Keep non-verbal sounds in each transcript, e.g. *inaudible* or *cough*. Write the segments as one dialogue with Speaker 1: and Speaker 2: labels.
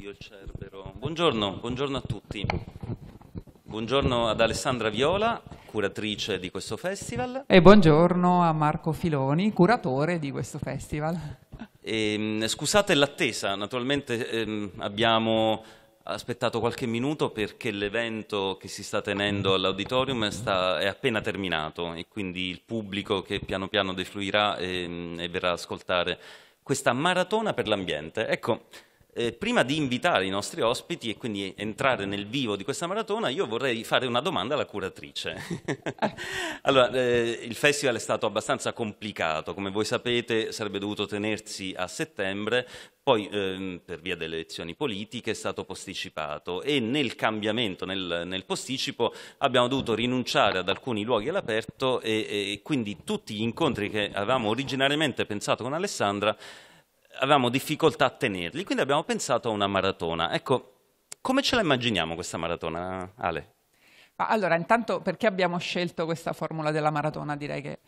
Speaker 1: io il Cerbero. Buongiorno, buongiorno a tutti. Buongiorno ad Alessandra Viola, curatrice di questo festival.
Speaker 2: E buongiorno a Marco Filoni, curatore di questo festival.
Speaker 1: E, ehm, scusate l'attesa, naturalmente ehm, abbiamo aspettato qualche minuto perché l'evento che si sta tenendo all'auditorium è appena terminato e quindi il pubblico che piano piano defluirà e, ehm, e verrà ad ascoltare questa maratona per l'ambiente. Ecco, eh, prima di invitare i nostri ospiti e quindi entrare nel vivo di questa maratona, io vorrei fare una domanda alla curatrice. *laughs* allora, eh, il festival è stato abbastanza complicato, come voi sapete sarebbe dovuto tenersi a settembre, poi ehm, per via delle elezioni politiche è stato posticipato e nel cambiamento, nel, nel posticipo, abbiamo dovuto rinunciare ad alcuni luoghi all'aperto e, e quindi tutti gli incontri che avevamo originariamente pensato con Alessandra avevamo difficoltà a tenerli, quindi abbiamo pensato a una maratona. Ecco, come ce la immaginiamo questa maratona, Ale?
Speaker 2: Allora, intanto perché abbiamo scelto questa formula della maratona? Direi che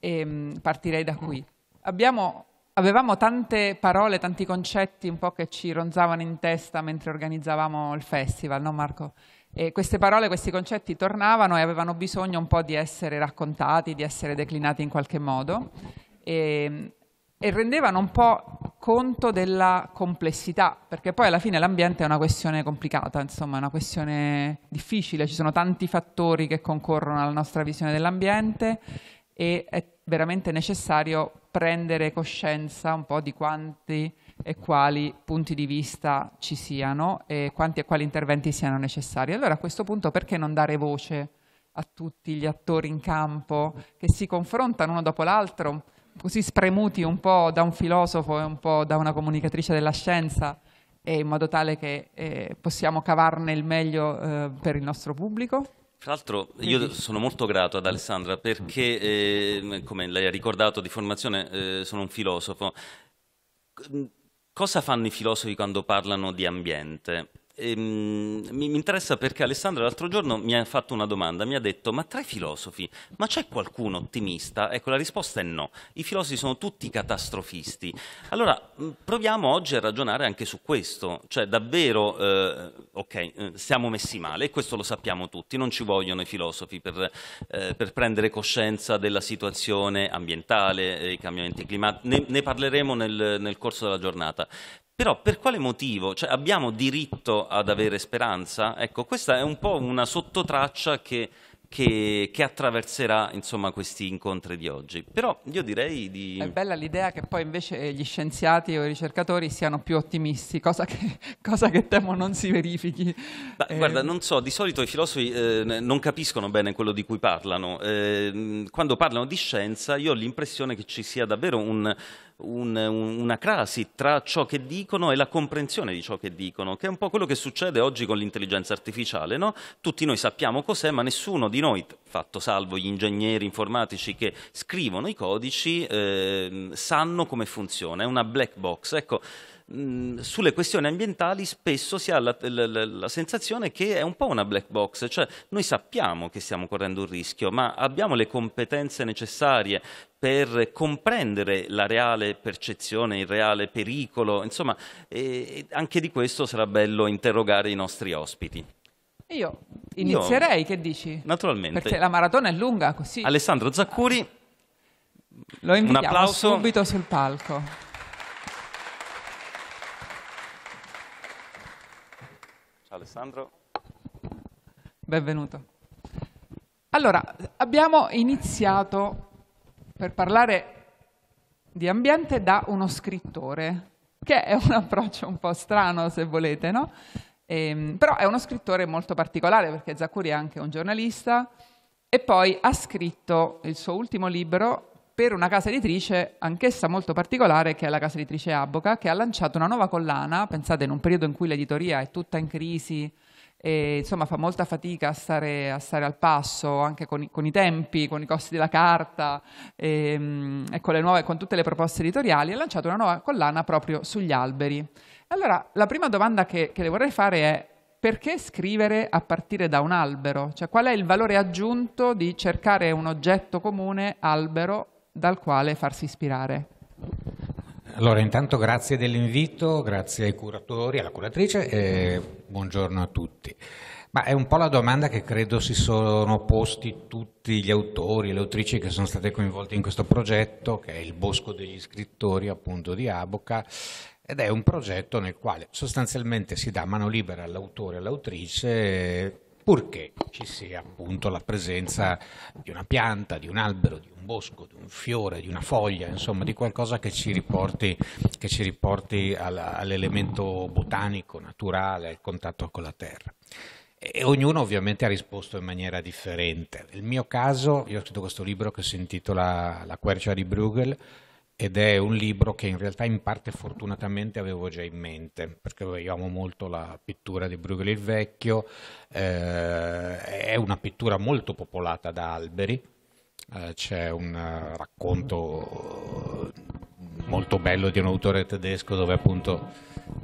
Speaker 2: ehm, partirei da qui. Abbiamo, avevamo tante parole, tanti concetti un po' che ci ronzavano in testa mentre organizzavamo il festival, no Marco? E queste parole, questi concetti tornavano e avevano bisogno un po' di essere raccontati, di essere declinati in qualche modo. E, ehm, e rendevano un po' conto della complessità, perché poi alla fine l'ambiente è una questione complicata, insomma, è una questione difficile, ci sono tanti fattori che concorrono alla nostra visione dell'ambiente e è veramente necessario prendere coscienza un po' di quanti e quali punti di vista ci siano e quanti e quali interventi siano necessari. Allora a questo punto perché non dare voce a tutti gli attori in campo che si confrontano uno dopo l'altro? così spremuti un po' da un filosofo e un po' da una comunicatrice della scienza in modo tale che eh, possiamo cavarne il meglio eh, per il nostro pubblico?
Speaker 1: Tra l'altro io sono molto grato ad Alessandra perché, eh, come lei ha ricordato, di formazione eh, sono un filosofo. Cosa fanno i filosofi quando parlano di ambiente? Ehm, mi, mi, interessa perché Alessandro l'altro giorno mi ha fatto una domanda, mi ha detto ma tra i filosofi, ma c'è qualcuno ottimista? Ecco, la risposta è no, i filosofi sono tutti catastrofisti. Allora, proviamo oggi a ragionare anche su questo, cioè davvero, eh, ok, eh, siamo messi male e questo lo sappiamo tutti, non ci vogliono i filosofi per, eh, per prendere coscienza della situazione ambientale, i cambiamenti climatici, ne, ne parleremo nel, nel corso della giornata. Però per quale motivo? Cioè, abbiamo diritto ad avere speranza? Ecco, questa è un po' una sottotraccia che, che, che attraverserà insomma, questi incontri di oggi. Però io direi di... È
Speaker 2: bella l'idea che poi invece gli scienziati o i ricercatori siano più ottimisti, cosa che, *laughs* cosa che temo non si verifichi.
Speaker 1: Ma, eh... Guarda, non so, di solito i filosofi eh, non capiscono bene quello di cui parlano. Eh, quando parlano di scienza io ho l'impressione che ci sia davvero un un, un, una crasi tra ciò che dicono e la comprensione di ciò che dicono, che è un po' quello che succede oggi con l'intelligenza artificiale. No? Tutti noi sappiamo cos'è, ma nessuno di noi, fatto salvo gli ingegneri informatici che scrivono i codici, eh, sanno come funziona. È una black box. Ecco, sulle questioni ambientali spesso si ha la, la, la, la, sensazione che è un po' una black box, cioè noi sappiamo che stiamo correndo un rischio, ma abbiamo le competenze necessarie per comprendere la reale percezione, il reale pericolo, insomma, eh, anche di questo sarà bello interrogare i nostri ospiti. Io inizierei, Io, che dici? Naturalmente. Perché la maratona
Speaker 2: è lunga così. Alessandro Zaccuri.
Speaker 1: Lo invitiamo subito
Speaker 2: sul palco.
Speaker 1: Ciao Alessandro.
Speaker 2: Benvenuto. Allora, abbiamo iniziato per parlare di ambiente da uno scrittore, che è un approccio un po' strano se volete, no? Ehm, però è uno scrittore molto particolare perché Zaccuri è anche un giornalista e poi ha scritto il suo ultimo libro per una casa editrice anch'essa molto particolare che è la casa editrice Aboca che ha lanciato una nuova collana, pensate in un periodo in cui l'editoria è tutta in crisi e insomma fa molta fatica a stare, a stare al passo anche con i, con i, tempi, con i costi della carta e, ehm, e con, nuove, con tutte le proposte editoriali, ha lanciato una nuova collana proprio sugli alberi. Allora la prima domanda che, che le vorrei fare è perché scrivere a partire da un albero? Cioè, qual è il valore aggiunto di cercare un oggetto comune, albero, dal quale farsi ispirare.
Speaker 3: Allora, intanto grazie dell'invito, grazie ai curatori, alla curatrice e buongiorno a tutti. Ma è un po' la domanda che credo si sono posti tutti gli autori e le autrici che sono state coinvolte in questo progetto, che è il Bosco degli Scrittori appunto di Aboca, ed è un progetto nel quale sostanzialmente si dà mano libera all'autore e all'autrice purché ci sia appunto la presenza di una pianta, di un albero, di un bosco, di un fiore, di una foglia, insomma di qualcosa che ci riporti, che ci riporti all'elemento botanico, naturale, al contatto con la terra. E ognuno ovviamente ha risposto in maniera differente. Nel mio caso, io ho scritto questo libro che si intitola La quercia di Bruegel, ed è un libro che in realtà in parte fortunatamente avevo già in mente, perché io amo molto la pittura di Bruegel il Vecchio, eh, è una pittura molto popolata da alberi, eh, c'è un racconto molto bello di un autore tedesco dove appunto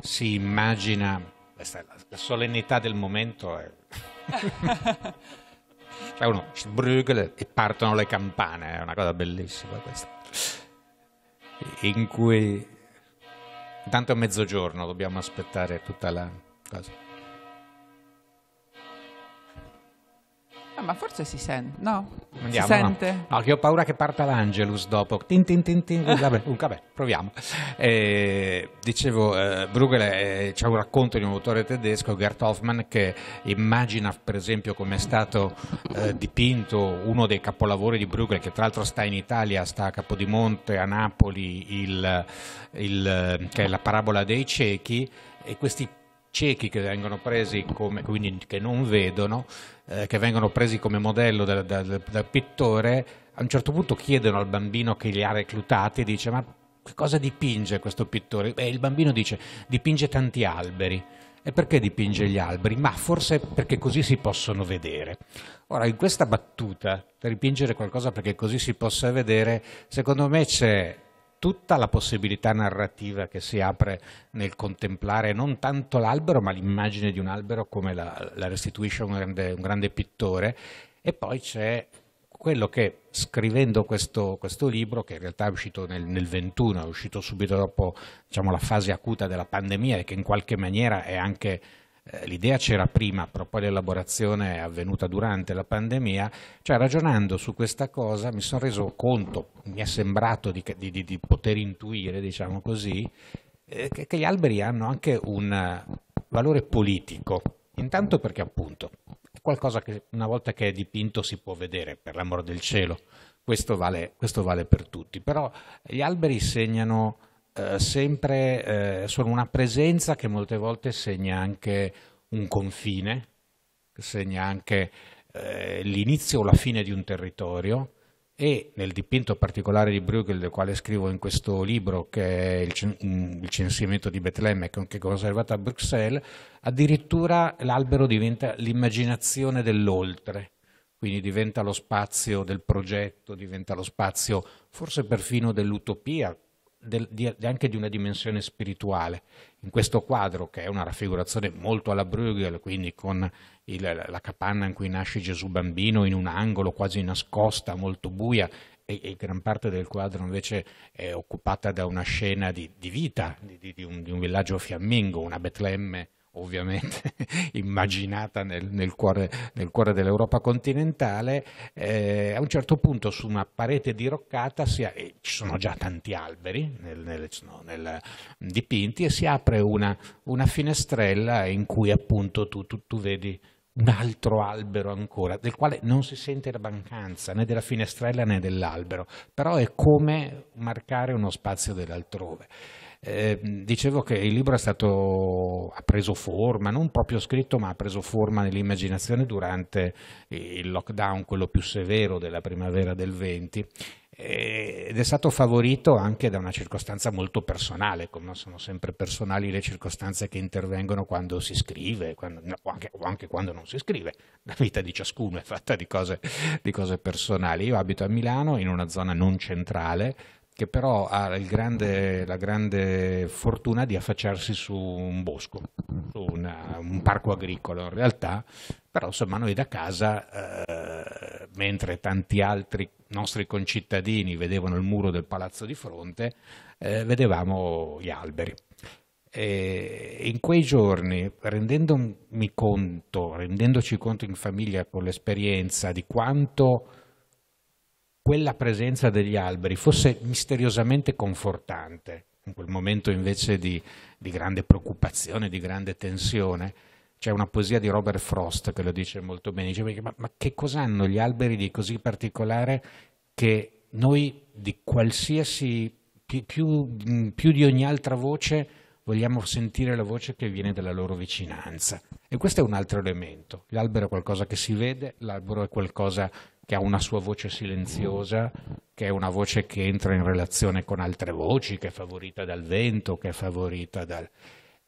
Speaker 3: si immagina la solennità del momento. È... *laughs* cioè uno Bruegel e partono le campane, è una cosa bellissima questa in cui intanto è mezzogiorno dobbiamo aspettare tutta la cosa.
Speaker 2: ma forse si sente, no? Andiamo, si sente?
Speaker 3: No. no. che ho paura che parta l'Angelus dopo. Tin, tin, tin, tin. *laughs* Vabbè, vabbè proviamo. Eh, dicevo, eh, Bruegel eh, c'è un racconto di un autore tedesco, Gert Hoffmann, che immagina per esempio come è stato eh, dipinto uno dei capolavori di Bruegel, che tra l'altro sta in Italia, sta a Capodimonte, a Napoli, il, il, che è la parabola dei ciechi, e questi ciechi che vengono presi come, quindi che non vedono, eh, che vengono presi come modello dal, dal, dal pittore, a un certo punto chiedono al bambino che li ha reclutati e dice ma che cosa dipinge questo pittore? E il bambino dice dipinge tanti alberi. E perché dipinge gli alberi? Ma forse perché così si possono vedere. Ora, in questa battuta, per dipingere qualcosa perché così si possa vedere, secondo me c'è tutta la possibilità narrativa che si apre nel contemplare non tanto l'albero ma l'immagine di un albero come la, la restituisce un grande, un grande, pittore e poi c'è quello che scrivendo questo, questo, libro che in realtà è uscito nel, nel 21 è uscito subito dopo diciamo, la fase acuta della pandemia e che in qualche maniera è anche eh, l'idea c'era prima, però poi l'elaborazione è avvenuta durante la pandemia, cioè ragionando su questa cosa mi sono reso conto, mi è sembrato di, di, di poter intuire, diciamo così, eh, che, che gli alberi hanno anche un eh, valore politico, intanto perché appunto è qualcosa che una volta che è dipinto si può vedere, per l'amor del cielo, questo vale, questo vale per tutti, però gli alberi segnano eh, sempre, eh, sono una presenza che molte volte segna anche un confine, segna anche eh, l'inizio o la fine di un territorio e nel dipinto particolare di Bruegel, del quale scrivo in questo libro, che è il, mm, il censimento di Betlemme, che è conservato a Bruxelles, addirittura l'albero diventa l'immaginazione dell'oltre quindi diventa lo spazio del progetto, diventa lo spazio forse perfino dell'utopia, del, di, anche di una dimensione spirituale. In questo quadro, che è una raffigurazione molto alla Bruegel, quindi con il, la capanna in cui nasce Gesù bambino in un angolo quasi nascosta, molto buia, e, e gran parte del quadro invece è occupata da una scena di, di vita, di, di, un, di, un, villaggio fiammingo, una Betlemme ovviamente *laughs* mm. immaginata nel, nel, cuore, nel, cuore, dell'Europa continentale, eh, a un certo punto su una parete diroccata ha, eh, ci sono già tanti alberi nel, nel mm, dipinti e si apre una, una finestrella in cui appunto tu, tu, tu vedi un altro albero ancora, del quale non si sente la mancanza né della finestrella né dell'albero, però è come marcare uno spazio dell'altrove. Eh, dicevo che il libro stato, ha preso forma, non proprio scritto, ma ha preso forma nell'immaginazione durante il lockdown, quello più severo della primavera del 20 eh, ed è stato favorito anche da una circostanza molto personale, come sono sempre personali le circostanze che intervengono quando si scrive, quando, no, anche, o anche quando non si scrive, la vita di ciascuno è fatta di cose, di cose personali. Io abito a Milano, in una zona non centrale, che però ha grande, la grande fortuna di affacciarsi su un bosco, su una, un parco agricolo in realtà, però insomma noi da casa, eh, mentre tanti altri nostri concittadini vedevano il muro del palazzo di fronte, eh, vedevamo gli alberi. E in quei giorni, rendendomi conto, rendendoci conto in famiglia con l'esperienza di quanto quella presenza degli alberi fosse misteriosamente confortante, in quel momento invece di, di grande preoccupazione, di grande tensione, c'è una poesia di Robert Frost che lo dice molto bene, dice, ma, ma che cos'hanno gli alberi di così particolare che noi di qualsiasi, più, più, più di ogni altra voce, vogliamo sentire la voce che viene dalla loro vicinanza. E questo è un altro elemento. L'albero è qualcosa che si vede, l'albero è qualcosa che ha una sua voce silenziosa, che è una voce che entra in relazione con altre voci, che è favorita dal vento, che è favorita dal...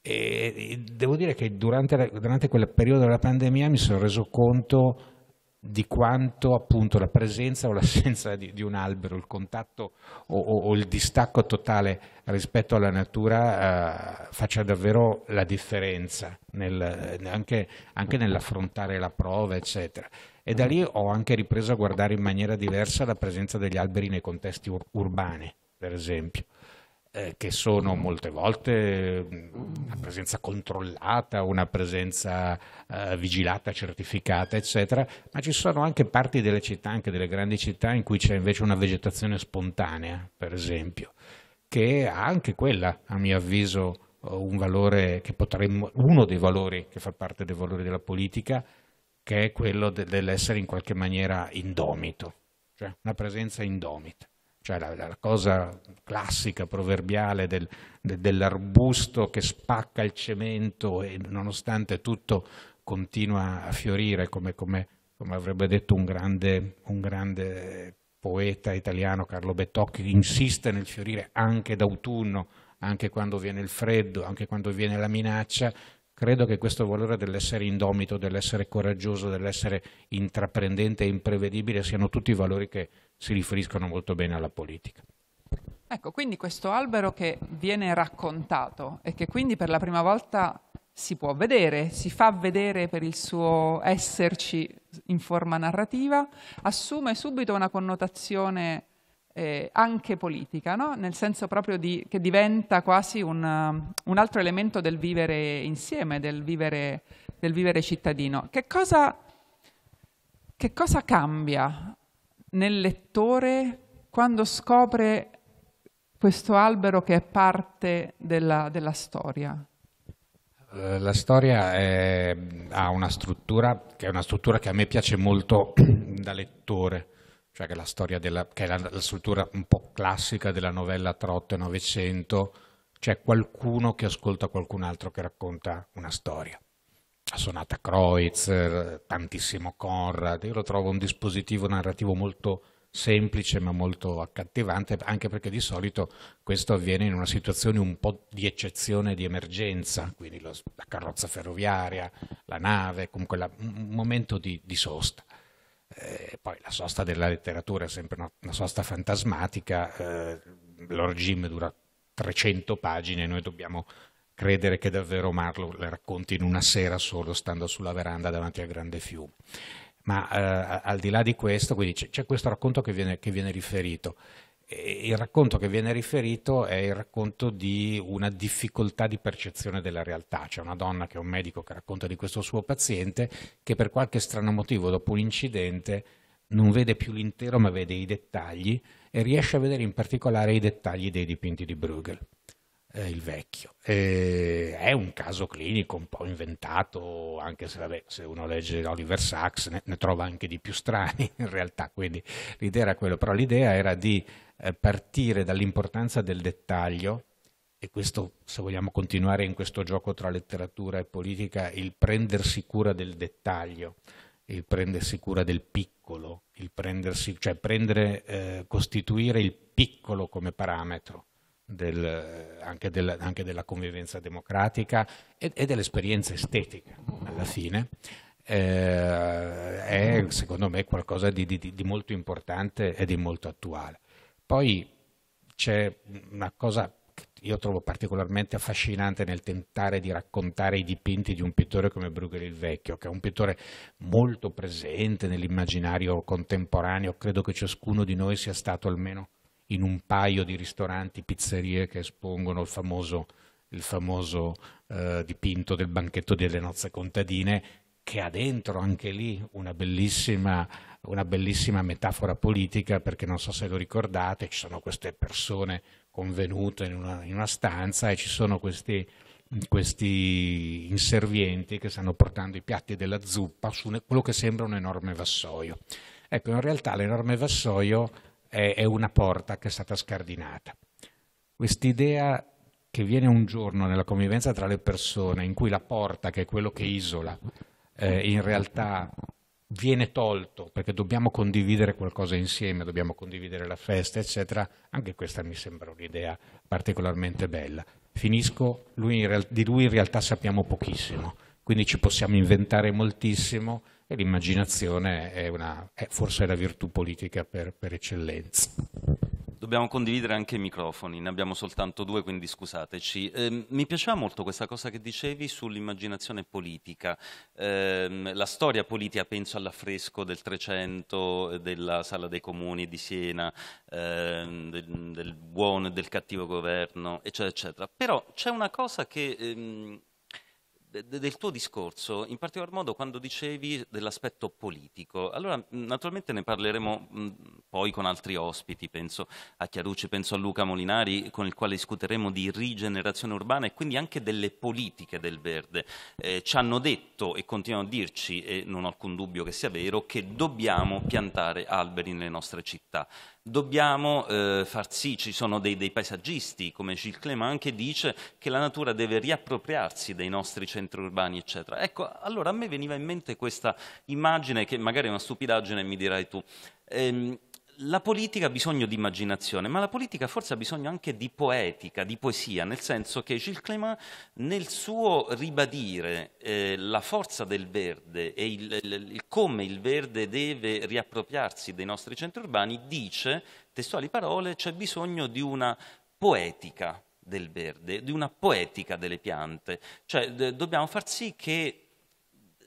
Speaker 3: E, devo dire che durante, la, durante quel periodo della pandemia mi sono reso conto di quanto appunto la presenza o l'assenza di, di un albero, il contatto o, o, o, il distacco totale rispetto alla natura eh, faccia davvero la differenza nel, anche, anche nell'affrontare la prova, eccetera e da lì ho anche ripreso a guardare in maniera diversa la presenza degli alberi nei contesti ur- urbani, per esempio, eh, che sono molte volte mm, una presenza controllata, una presenza eh, vigilata, certificata, eccetera, ma ci sono anche parti delle città, anche delle grandi città, in cui c'è invece una vegetazione spontanea, per esempio, che ha anche quella, a mio avviso, un valore che potremmo, uno dei valori che fa parte dei valori della politica, che è quello de- dell'essere in qualche maniera indomito, cioè una presenza indomita. Cioè la, la cosa classica, proverbiale del, de- dell'arbusto che spacca il cemento e nonostante tutto continua a fiorire, come, come, come avrebbe detto un grande, un grande poeta italiano Carlo Bettocchi, insiste nel fiorire anche d'autunno, anche quando viene il freddo, anche quando viene la minaccia, Credo che questo valore dell'essere indomito, dell'essere coraggioso, dell'essere intraprendente e imprevedibile siano tutti valori che si riferiscono molto bene alla politica.
Speaker 2: Ecco, quindi questo albero che viene raccontato e che quindi per la prima volta si può vedere, si fa vedere per il suo esserci in forma narrativa, assume subito una connotazione eh, anche politica, no? nel senso proprio di, che diventa quasi un, um, un, altro elemento del vivere insieme, del vivere, del vivere cittadino. Che cosa, che cosa cambia nel lettore quando scopre questo albero che è parte della, della storia?
Speaker 3: Eh, la storia è, ha una struttura che è una struttura che a me piace molto *clears throat* da lettore, cioè che è la storia della, che è la, la struttura un po' classica della novella trotte novecento c'è qualcuno che ascolta qualcun altro che racconta una storia. La sonata Kreutz, tantissimo Conrad, io lo trovo un dispositivo narrativo molto semplice ma molto accattivante, anche perché di solito questo avviene in una situazione un po' di eccezione di emergenza, quindi lo, la carrozza ferroviaria, la nave, comunque la, un momento di, di sosta. Eh, poi la sosta della letteratura è sempre una, una sosta fantasmatica, eh, l'origine dura 300 pagine, noi dobbiamo credere che davvero Marlowe le racconti in una sera solo stando sulla veranda davanti al grande fiume. Ma eh, al di là di questo, quindi c'è questo racconto che viene, che viene riferito il racconto che viene riferito è il racconto di una difficoltà di percezione della realtà. C'è una donna che è un medico che racconta di questo suo paziente che per qualche strano motivo dopo un incidente non vede più l'intero ma vede i dettagli e riesce a vedere in particolare i dettagli dei dipinti di Bruegel, eh, il vecchio. E è un caso clinico un po' inventato, anche se, vabbè, se uno legge Oliver Sacks ne, ne trova anche di più strani *laughs* in realtà, quindi l'idea era quella, però l'idea era di eh, partire dall'importanza del dettaglio, e questo se vogliamo continuare in questo gioco tra letteratura e politica, il prendersi cura del dettaglio, il prendersi cura del piccolo, il prendersi, cioè prendere, eh, costituire il piccolo come parametro del, anche, del, anche, della convivenza democratica e, e dell'esperienza estetica alla fine. Eh, è secondo me qualcosa di, di, di molto importante e di molto attuale. Poi c'è una cosa che io trovo particolarmente affascinante nel tentare di raccontare i dipinti di un pittore come Bruegel il Vecchio, che è un pittore molto presente nell'immaginario contemporaneo. Credo che ciascuno di noi sia stato almeno in un paio di ristoranti, pizzerie che espongono il famoso, il famoso eh, dipinto del banchetto delle nozze contadine, che ha dentro anche lì una bellissima una bellissima metafora politica perché non so se lo ricordate, ci sono queste persone convenute in una, in una stanza e ci sono questi, questi, inservienti che stanno portando i piatti della zuppa su quello che sembra un enorme vassoio. Ecco, in realtà l'enorme vassoio è, è una porta che è stata scardinata. Quest'idea che viene un giorno nella convivenza tra le persone in cui la porta, che è quello che isola, eh, in realtà viene tolto perché dobbiamo condividere qualcosa insieme, dobbiamo condividere la festa, eccetera, anche questa mi sembra un'idea particolarmente bella. Finisco, lui real, di lui in realtà sappiamo pochissimo, quindi ci possiamo inventare moltissimo e l'immaginazione è, una, è forse la virtù politica per, per eccellenza.
Speaker 1: Dobbiamo condividere anche i microfoni, ne abbiamo soltanto due, quindi scusateci. Eh, mi piaceva molto questa cosa che dicevi sull'immaginazione politica. Eh, la storia politica, penso all'affresco del Trecento, eh, della Sala dei Comuni di Siena, eh, del, del, buono e del cattivo governo, eccetera, eccetera. Però c'è una cosa che ehm, del tuo discorso, in particolar modo quando dicevi dell'aspetto politico. Allora, naturalmente ne parleremo poi con altri ospiti, penso a Chiarucci, penso a Luca Molinari, con il quale discuteremo di rigenerazione urbana e quindi anche delle politiche del verde. Eh, ci hanno detto e continuano a dirci, e non ho alcun dubbio che sia vero, che dobbiamo piantare alberi nelle nostre città dobbiamo eh, far sì, ci sono dei, dei paesaggisti come Gilles Clément che dice che la natura deve riappropriarsi dei nostri centri urbani eccetera. Ecco, allora a me veniva in mente questa immagine che magari è una stupidaggine mi dirai tu. Ehm, la politica ha bisogno di immaginazione, ma la politica forse ha bisogno anche di poetica, di poesia, nel senso che Gilles Clément nel suo ribadire eh, la forza del verde e il, il, il, come il verde deve riappropriarsi dei nostri centri urbani dice, testuali parole, c'è bisogno di una poetica del verde, di una poetica delle piante, cioè dobbiamo far sì che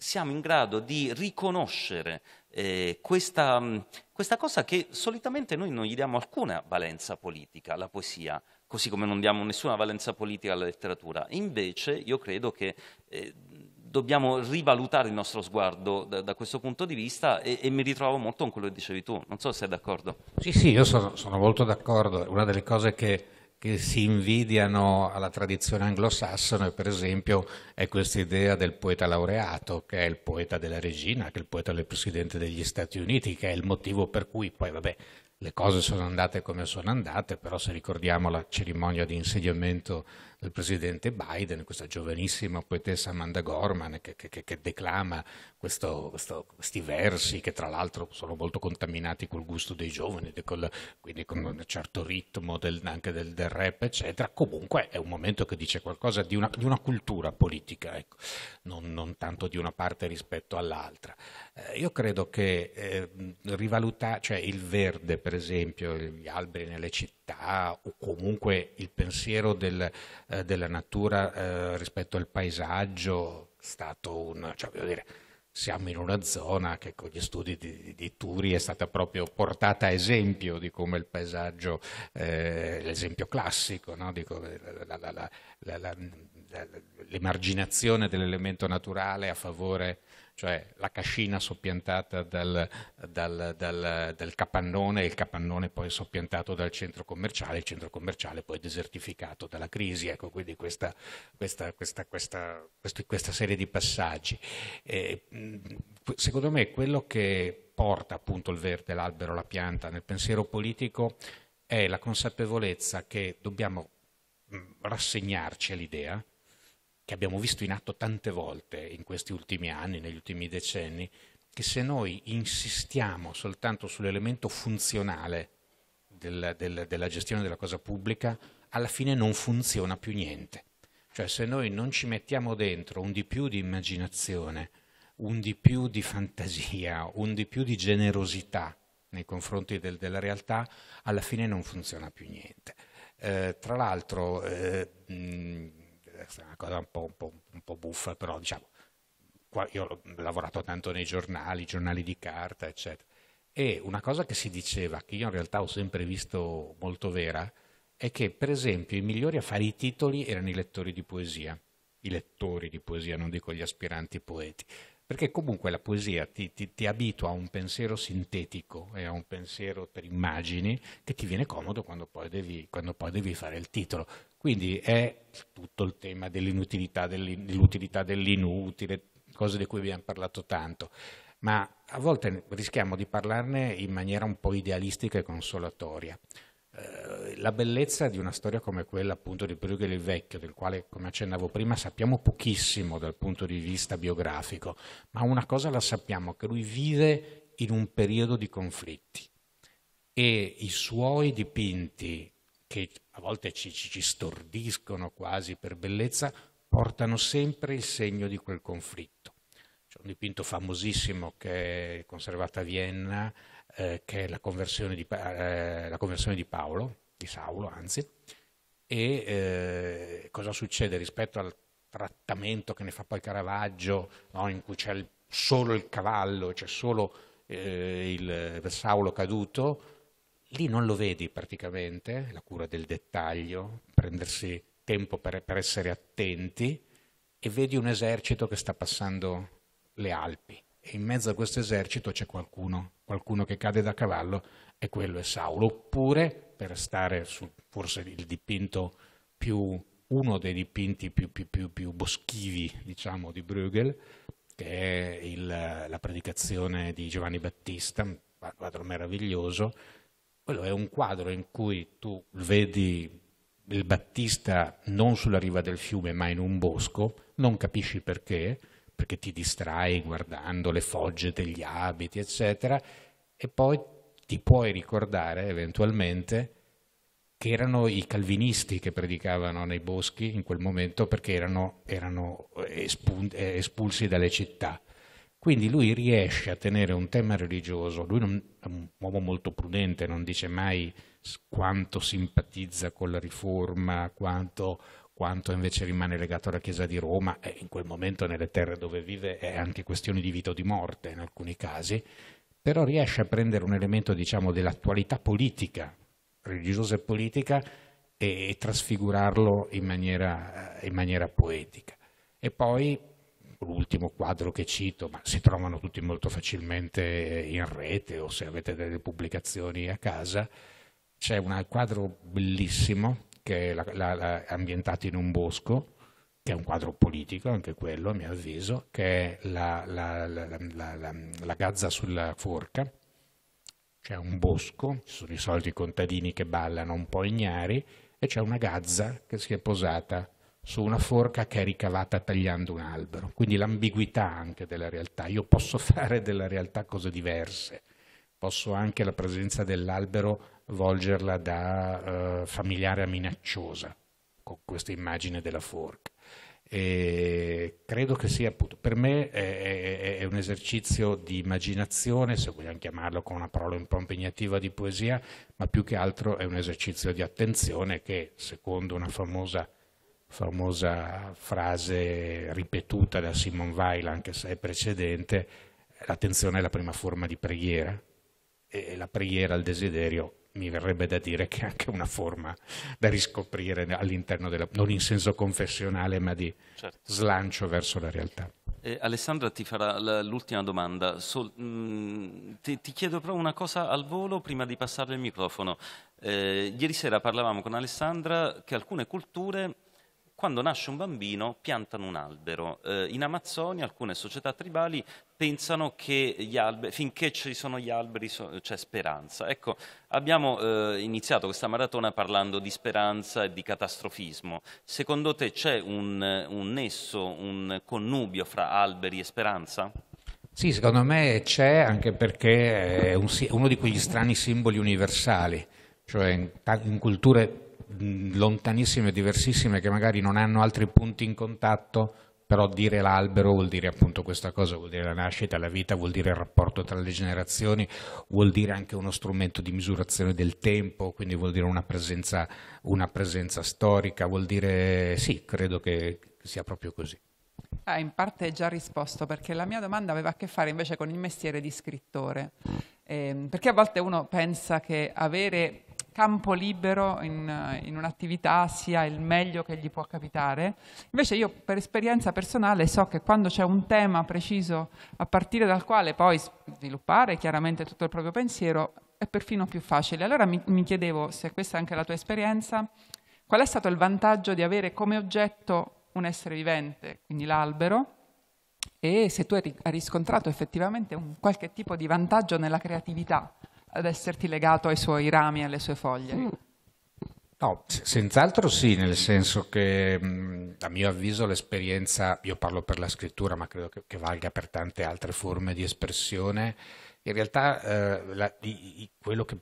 Speaker 1: siamo in grado di riconoscere eh, questa, mm, questa, cosa che solitamente noi non gli diamo alcuna valenza politica alla poesia, così come non diamo nessuna valenza politica alla letteratura. Invece io credo che eh, dobbiamo rivalutare il nostro sguardo da, da questo punto di vista e, e, mi ritrovo molto con quello che dicevi tu. Non so se sei d'accordo.
Speaker 3: Sì, sì, io sono, sono molto d'accordo. Una delle cose che che si invidiano alla tradizione anglosassone, per esempio, è questa idea del poeta laureato, che è il poeta della regina, che è il poeta del presidente degli Stati Uniti, che è il motivo per cui poi, vabbè, le cose sono andate come sono andate, però se ricordiamo la cerimonia di insediamento del presidente Biden, questa giovanissima poetessa Amanda Gorman che, che, che declama questo, questo, questi versi che tra l'altro sono molto contaminati col gusto dei giovani, col, quindi con un certo ritmo del, anche del, del, rap, eccetera. Comunque è un momento che dice qualcosa di una, di una cultura politica, ecco. non, non, tanto di una parte rispetto all'altra. Eh, io credo che eh, rivalutare, cioè il verde per esempio, gli alberi nelle città, città o comunque il pensiero del, eh, della natura eh, rispetto al paesaggio è stato un... Cioè, voglio dire, siamo in una zona che con gli studi di, di, Turi è stata proprio portata a esempio di come il paesaggio, eh, l'esempio classico, no? l'emarginazione dell'elemento naturale a favore cioè la cascina soppiantata dal, dal, dal, dal capannone, il capannone poi soppiantato dal centro commerciale, il centro commerciale poi desertificato dalla crisi, ecco, quindi questa, questa, questa, questa serie di passaggi. E, secondo me quello che porta appunto il verde, l'albero, la pianta nel pensiero politico è la consapevolezza che dobbiamo rassegnarci all'idea che abbiamo visto in atto tante volte in questi ultimi anni, negli ultimi decenni, che se noi insistiamo soltanto sull'elemento funzionale del, del, della gestione della cosa pubblica, alla fine non funziona più niente. Cioè se noi non ci mettiamo dentro un di più di immaginazione, un di più di fantasia, un di più di generosità nei confronti del, della realtà, alla fine non funziona più niente. Eh, tra l'altro, eh, è una cosa un po', un, po', un po', buffa, però diciamo, io ho lavorato tanto nei giornali, giornali di carta, eccetera. E una cosa che si diceva, che io in realtà ho sempre visto molto vera, è che per esempio i migliori a fare i titoli erano i lettori di poesia, i lettori di poesia, non dico gli aspiranti poeti, perché comunque la poesia ti, ti, ti, abitua a un pensiero sintetico e a un pensiero per immagini che ti viene comodo quando poi devi, quando poi devi fare il titolo. Quindi è tutto il tema dell'inutilità, dell'inutilità dell'inutile, cose di cui abbiamo parlato tanto, ma a volte rischiamo di parlarne in maniera un po' idealistica e consolatoria. Eh, la bellezza di una storia come quella appunto di Perugia il Vecchio, del quale come accennavo prima sappiamo pochissimo dal punto di vista biografico, ma una cosa la sappiamo, che lui vive in un periodo di conflitti e i suoi dipinti, che a volte ci, ci, ci stordiscono quasi per bellezza, portano sempre il segno di quel conflitto. C'è un dipinto famosissimo che è conservato a Vienna, eh, che è la conversione, di, eh, la conversione di, Paolo, di Saulo anzi, e eh, cosa succede rispetto al trattamento che ne fa poi Caravaggio, no, in cui c'è il, solo il cavallo, c'è solo eh, il Saulo caduto, lì non lo vedi praticamente, la cura del dettaglio, prendersi tempo per, per essere attenti, e vedi un esercito che sta passando le Alpi e in mezzo a questo esercito c'è qualcuno, qualcuno che cade da cavallo e quello è Saulo. Oppure, per stare su forse il dipinto più, uno dei dipinti più, più, più, più boschivi, diciamo, di Bruegel, che è il, la predicazione di Giovanni Battista, un quadro meraviglioso, quello è un quadro in cui tu vedi il Battista non sulla riva del fiume ma in un bosco, non capisci perché, perché ti distrai guardando le fogge degli abiti, eccetera, e poi ti puoi ricordare eventualmente che erano i calvinisti che predicavano nei boschi in quel momento perché erano, erano eh, espulsi dalle città. Quindi lui riesce a tenere un tema religioso, lui non, è un uomo molto prudente, non dice mai quanto simpatizza con la riforma, quanto quanto invece rimane legato alla Chiesa di Roma e eh, in quel momento nelle terre dove vive è anche questione di vita o di morte in alcuni casi, però riesce a prendere un elemento diciamo, dell'attualità politica, religiosa e politica e, e trasfigurarlo in maniera, eh, in maniera poetica. E poi l'ultimo quadro che cito, ma si trovano tutti molto facilmente eh, in rete o se avete delle pubblicazioni a casa, c'è un quadro bellissimo che è la, la, la, ambientato in un bosco, che è un quadro politico, anche quello a mio avviso, che è la, la Gazza sulla forca, c'è un bosco, ci sono i soliti contadini che ballano un po' ignari, e c'è una gazza che si è posata su una forca che è ricavata tagliando un albero. Quindi l'ambiguità anche della realtà. Io posso *laughs* fare della realtà cose diverse, posso anche la presenza dell'albero volgerla da eh, familiare a minacciosa, con questa immagine della forca. E credo che sia appunto, per me è, è, è, un esercizio di immaginazione, se vogliamo chiamarlo con una parola un po' impegnativa di poesia, ma più che altro è un esercizio di attenzione che, secondo una famosa, famosa frase ripetuta da Simone Weil, anche se è precedente, l'attenzione è la prima forma di preghiera e la preghiera al desiderio mi verrebbe da dire che è anche una forma da riscoprire all'interno della, non in senso confessionale, ma di certo. slancio verso la realtà.
Speaker 1: Eh, Alessandra ti farà l'ultima domanda. So, mh, mm, ti, ti, chiedo però una cosa al volo prima di passare il microfono. Eh, ieri sera parlavamo con Alessandra che alcune culture quando nasce un bambino piantano un albero. Eh, in Amazzonia alcune società tribali pensano che alberi, finché ci sono gli alberi so, c'è speranza. Ecco, abbiamo eh, iniziato questa maratona parlando di speranza e di catastrofismo. Secondo te c'è un, un nesso, un connubio fra alberi e speranza?
Speaker 3: Sì, secondo me c'è anche perché è un, uno di quegli strani simboli universali, cioè in, in culture lontanissime, diversissime, che magari non hanno altri punti in contatto, però dire l'albero vuol dire appunto questa cosa, vuol dire la nascita, la vita, vuol dire il rapporto tra le generazioni, vuol dire anche uno strumento di misurazione del tempo, quindi vuol dire una presenza, una presenza storica, vuol dire sì, credo che sia proprio così.
Speaker 2: Ah, in parte hai già risposto perché la mia domanda aveva a che fare invece con il mestiere di scrittore, eh, perché a volte uno pensa che avere campo libero in, in un'attività sia il meglio che gli può capitare. Invece io per esperienza personale so che quando c'è un tema preciso a partire dal quale poi sviluppare chiaramente tutto il proprio pensiero è perfino più facile. Allora mi, mi chiedevo se questa è anche la tua esperienza, qual è stato il vantaggio di avere come oggetto un essere vivente, quindi l'albero, e se tu hai riscontrato effettivamente un qualche tipo di vantaggio nella creatività ad esserti legato ai suoi rami e alle sue foglie? Mm.
Speaker 3: No, senz'altro sì, nel senso che mm, a mio avviso l'esperienza, io parlo per la scrittura, ma credo che, che valga per tante altre forme di espressione, in realtà eh, la, i, quello che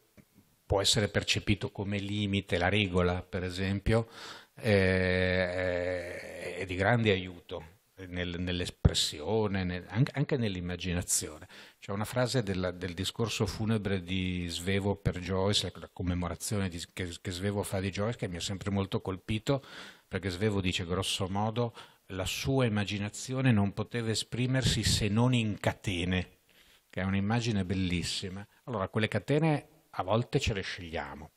Speaker 3: può essere percepito come limite, la regola per esempio, eh, è di grande aiuto nel, nell'espressione, nel, anche, anche, nell'immaginazione. C'è una frase della, del discorso funebre di Svevo per Joyce, la commemorazione di, che, che Svevo fa di Joyce, che mi ha sempre molto colpito, perché Svevo dice grosso modo la sua immaginazione non poteva esprimersi se non in catene, che è un'immagine bellissima. Allora, quelle catene a volte ce le scegliamo,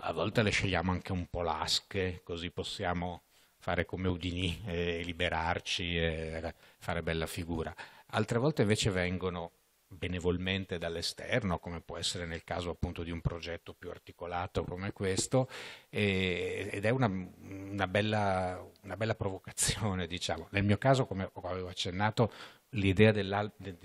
Speaker 3: a volte le scegliamo anche un po' lasche, così possiamo fare come Udini e liberarci e fare bella figura. Altre volte invece vengono benevolmente dall'esterno, come può essere nel caso appunto di un progetto più articolato come questo, e, ed è una, una, bella, una, bella, provocazione, *laughs* diciamo. Nel mio caso, come avevo accennato, l'idea di,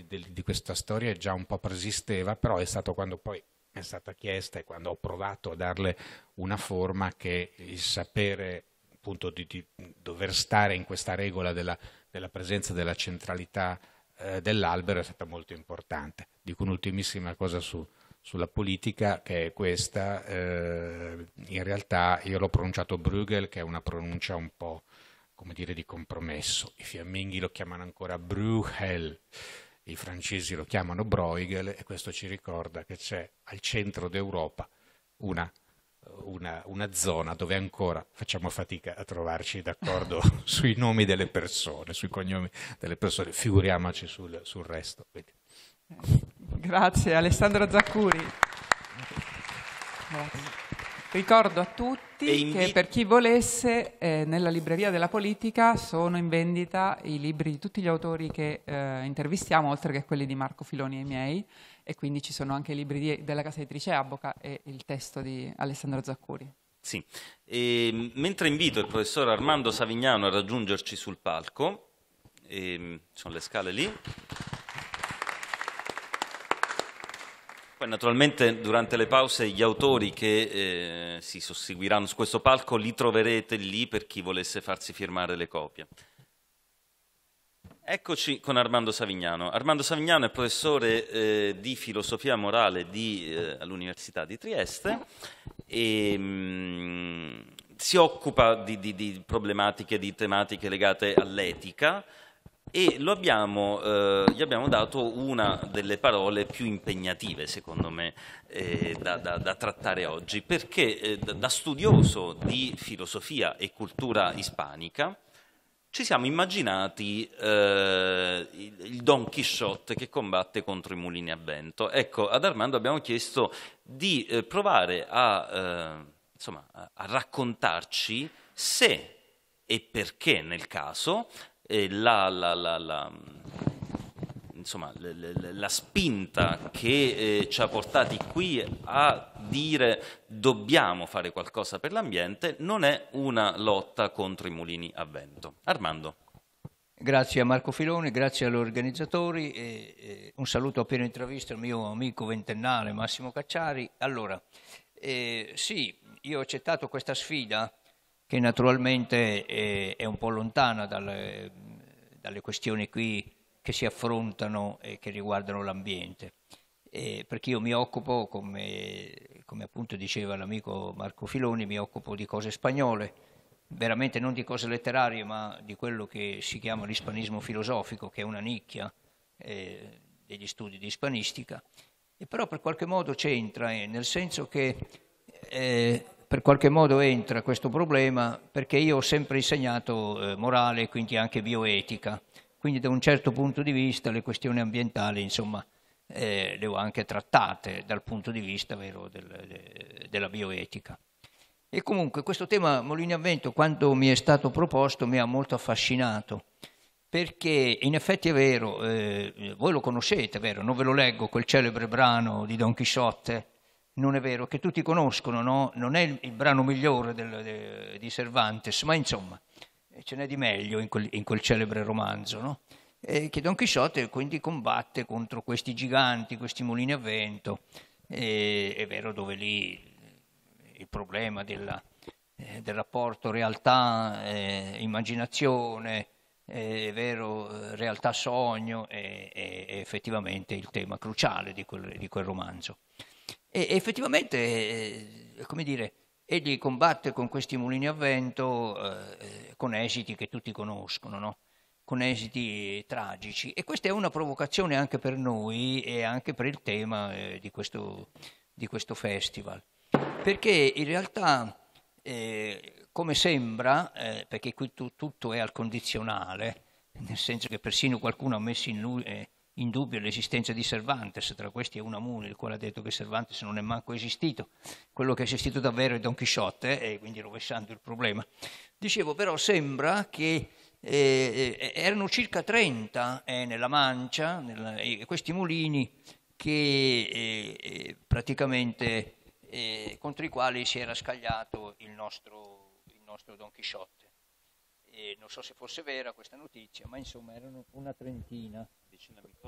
Speaker 3: di, di questa storia già un po' preesisteva, però è stato quando poi è stata chiesta e quando ho provato a darle una forma che il sapere appunto di, di, dover stare in questa regola della, della presenza della centralità eh, dell'albero è stata molto importante. Dico un'ultimissima cosa su, sulla politica che è questa, eh, in realtà io l'ho pronunciato Bruegel che è una pronuncia un po' come dire di compromesso, i fiamminghi lo chiamano ancora Bruegel, i francesi lo chiamano Bruegel e questo ci ricorda che c'è al centro d'Europa una una, una, zona dove ancora facciamo fatica a trovarci d'accordo *laughs* sui nomi delle persone, sui cognomi delle persone, figuriamoci sul, sul resto. Quindi.
Speaker 2: Grazie Alessandro Zaccuri. Ricordo a tutti che per chi volesse eh, nella libreria della politica sono in vendita i libri di tutti gli autori che eh, intervistiamo, oltre che quelli di Marco Filoni e miei e quindi ci sono anche i libri di, della casa editrice Aboca e il testo di Alessandro Zaccuri.
Speaker 1: Sì, e, ehm, mentre invito il professor Armando Savignano a raggiungerci sul palco, e, ehm, sono le scale lì. Poi naturalmente durante le pause gli autori che eh, si susseguiranno su questo palco li troverete lì per chi volesse farsi firmare le copie. Eccoci con Armando Savignano. Armando Savignano è professore eh, di filosofia morale di, eh, all'Università di Trieste e mh, mm, si occupa di, di, di, problematiche, di tematiche legate all'etica e abbiamo, eh, gli abbiamo dato una delle parole più impegnative, secondo me, eh, da, da, da, trattare oggi, perché eh, da studioso di filosofia e cultura ispanica, ci siamo immaginati eh, il Don Quixote che combatte contro i mulini a vento. Ecco, ad Armando abbiamo chiesto di eh, provare a, eh, insomma, a, raccontarci se e perché nel caso eh, la, la, la, la insomma, le, le, la spinta che eh, ci ha portati qui a dire dobbiamo fare qualcosa per l'ambiente non è una lotta contro i mulini a vento. Armando.
Speaker 4: Grazie a Marco Filoni, grazie agli organizzatori e, e un saluto appena intravisto al mio amico ventennale Massimo Cacciari. Allora, eh, sì, io ho accettato questa sfida che naturalmente è, è un po' lontana dalle, dalle questioni qui che si affrontano e che riguardano l'ambiente. Eh, perché io mi occupo, come, come appunto diceva l'amico Marco Filoni, mi occupo di cose spagnole, veramente non di cose letterarie, ma di quello che si chiama l'ispanismo filosofico, che è una nicchia eh, degli studi di ispanistica, e però per qualche modo c'entra, eh, nel senso che eh, per qualche modo entra questo problema perché io ho sempre insegnato eh, morale e quindi anche bioetica quindi da un certo punto di vista le questioni ambientali insomma, eh, le ho anche trattate dal punto di vista vero, del, de, della bioetica. E comunque questo tema Molini a Vento quando mi è stato proposto mi ha molto affascinato perché in effetti è vero, eh, voi lo conoscete, vero? Non ve lo leggo quel celebre brano di Don Chisciotte, non è vero, che tutti conoscono, no? non è il, brano migliore del, de, di Cervantes, ma insomma, e ce n'è di meglio in quel, in quel celebre romanzo, no? che Don Chisciotte quindi combatte contro questi giganti, questi mulini a vento, e, è vero dove lì il problema della, eh, del rapporto realtà-immaginazione, eh, eh, vero realtà-sogno, è, è, effettivamente il tema cruciale di quel, di quel romanzo. E effettivamente, eh, come dire, egli combatte con questi mulini a vento eh, eh, con esiti che tutti conoscono, no? con esiti tragici. E questa è una provocazione anche per noi e anche per il tema eh, di, questo, di, questo, festival, perché in realtà, eh, come sembra, eh, perché qui tu, tutto è al condizionale, nel senso che persino qualcuno ha messo in luce eh, in dubbio l'esistenza di Cervantes, tra questi è Unamuno, il quale ha detto che Cervantes non è manco esistito, quello che è esistito davvero è Don Quixote, eh, e quindi rovesciando il problema. Dicevo però sembra che eh, eh erano circa 30 eh, nella Mancia, nella, eh, questi mulini che eh, praticamente contro i quali si era scagliato il nostro, il nostro Don Chisciotte. non so se fosse vera questa notizia, ma insomma erano una trentina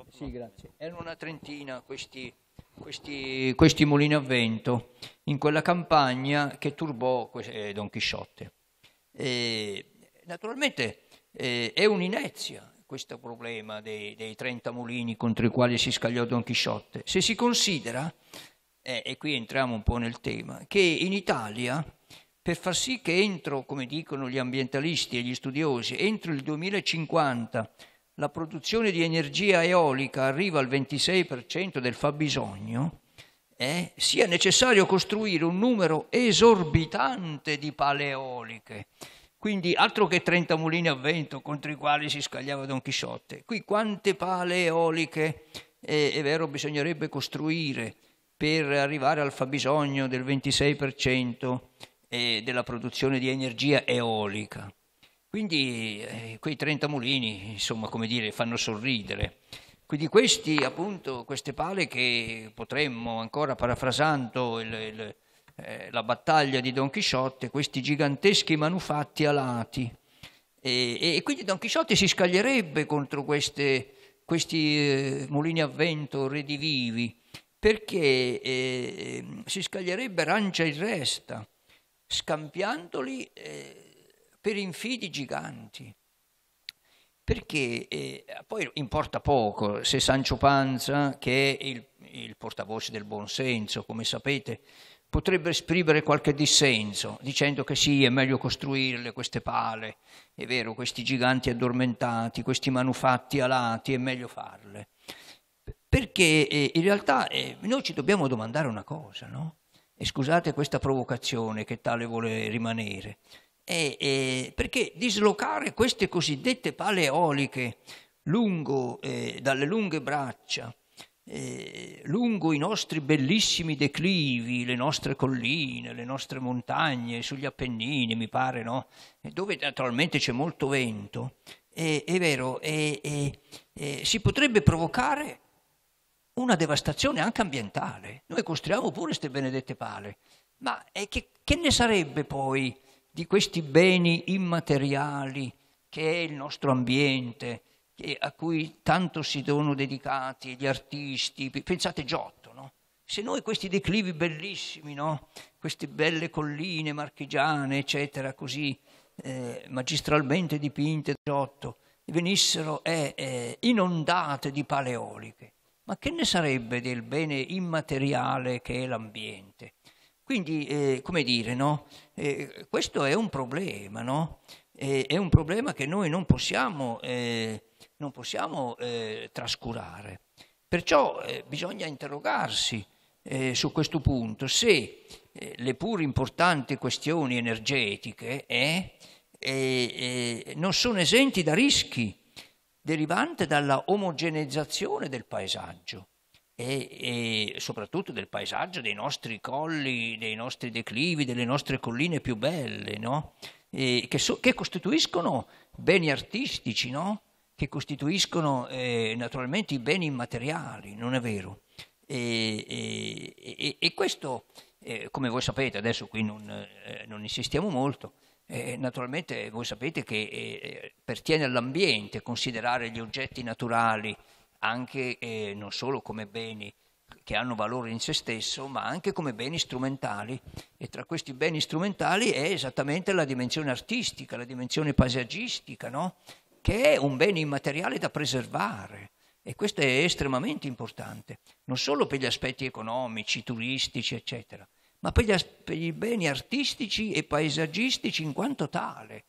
Speaker 4: sì, grazie. Erano una trentina questi, questi, questi mulini a vento in quella campagna che turbò eh, Don Chisciotte. E, naturalmente eh, è un'inezia questo problema dei, dei, 30 mulini contro i quali si scagliò Don Chisciotte. Se si considera, eh, e qui entriamo un po' nel tema, che in Italia per far sì che entro, come dicono gli ambientalisti e gli studiosi, entro il 2050 la produzione di energia eolica arriva al 26% del fabbisogno, eh, sia necessario costruire un numero esorbitante di pale eoliche. Quindi altro che 30 mulini a vento contro i quali si scagliava Don Chisciotte. Qui quante paleoliche, eh, è vero, bisognerebbe costruire per arrivare al fabbisogno del 26% eh, della produzione di energia eolica. Quindi eh, quei 30 mulini, insomma, come dire, fanno sorridere. Quindi questi, appunto, queste pale che potremmo, ancora parafrasando il, il, eh, la battaglia di Don Chisciotte, questi giganteschi manufatti alati. E, e quindi Don Chisciotte si scaglierebbe contro queste, questi eh, mulini a vento redivivi, perché eh, si scaglierebbe rancia in resta, scambiandoli eh, per infidi giganti. Perché eh, poi importa poco se Sancio Panza, che è il, il portavoce del buonsenso, come sapete, potrebbe esprimere qualche dissenso dicendo che sì, è meglio costruirle queste pale, è vero, questi giganti addormentati, questi manufatti alati, è meglio farle. Perché eh, in realtà eh, noi ci dobbiamo domandare una cosa, no? E scusate questa provocazione che tale vuole rimanere. E, e, perché dislocare queste cosiddette paleoliche lungo, eh, dalle lunghe braccia, eh, lungo i nostri bellissimi declivi, le nostre colline, le nostre montagne, sugli Appennini, mi pare, no? dove naturalmente c'è molto vento, eh, è vero, si potrebbe provocare una devastazione anche ambientale. Noi costruiamo pure queste benedette pale, ma eh, che, che ne sarebbe poi? di questi beni immateriali che è il nostro ambiente, a cui tanto si sono dedicati gli artisti, pensate Giotto, no? Se noi questi declivi bellissimi, no? Queste belle colline marchigiane, eccetera, così eh, magistralmente dipinte da Giotto, venissero eh, eh, inondate di paleoliche, ma che ne sarebbe del bene immateriale che è l'ambiente? Quindi, eh, come dire, no? eh, questo è un problema, no? eh, è un problema che noi non possiamo, eh, non possiamo eh, trascurare. Perciò eh, bisogna interrogarsi su questo punto se le pur importanti questioni energetiche non sono esenti da rischi derivanti dalla omogeneizzazione del paesaggio e, e, soprattutto del paesaggio dei nostri colli, dei nostri declivi, delle nostre colline più belle, no? che, so, che, costituiscono beni artistici, no? che costituiscono eh, naturalmente i beni immateriali, non è vero? E, e, e questo, eh, come voi sapete, adesso qui non, eh, non insistiamo molto, eh, naturalmente voi sapete che eh, pertiene all'ambiente considerare gli oggetti naturali, anche eh, non solo come beni che hanno valore in se stesso, ma anche come beni strumentali. E tra questi beni strumentali è esattamente la dimensione artistica, la dimensione paesaggistica, no? che è un bene immateriale da preservare. E questo è estremamente importante, non solo per gli aspetti economici, turistici, eccetera, ma per gli, as- per gli beni artistici e paesaggistici in quanto tale.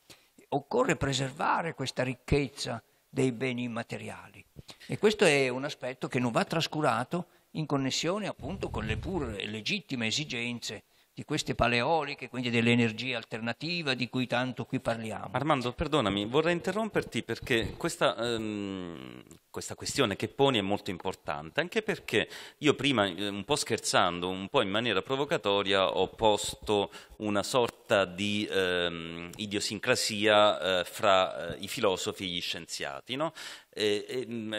Speaker 4: Occorre preservare questa ricchezza dei beni immateriali. E questo è un aspetto che non va trascurato in connessione appunto con le pur legittime esigenze di queste paleoliche, quindi dell'energia alternativa di cui tanto qui parliamo.
Speaker 1: Armando, perdonami, vorrei interromperti perché questa, ehm, questa questione che poni è molto importante, anche perché io prima, eh, un po' scherzando, un po' in maniera provocatoria, ho posto una sorta di ehm, idiosincrasia eh, fra eh, i filosofi e gli scienziati, no? E, e, mm,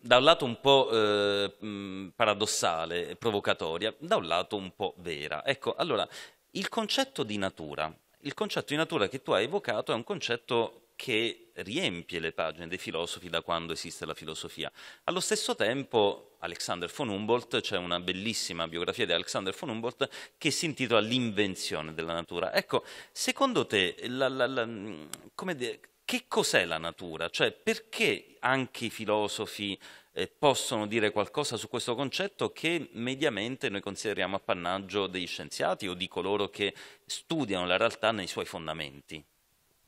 Speaker 1: da un lato un po' eh, paradossale, provocatoria, da un lato un po' vera. Ecco, allora, il concetto di natura, il concetto di natura che tu hai evocato è un concetto che riempie le pagine dei filosofi da quando esiste la filosofia. Allo stesso tempo, Alexander von Humboldt, c'è una bellissima biografia di Alexander von Humboldt che si intitola L'invenzione della natura. Ecco, secondo te, la, la, la, come dire, che cos'è la natura? Cioè, perché anche i filosofi eh, possono dire qualcosa su questo concetto che mediamente noi consideriamo appannaggio degli scienziati o di coloro che studiano la realtà nei suoi fondamenti.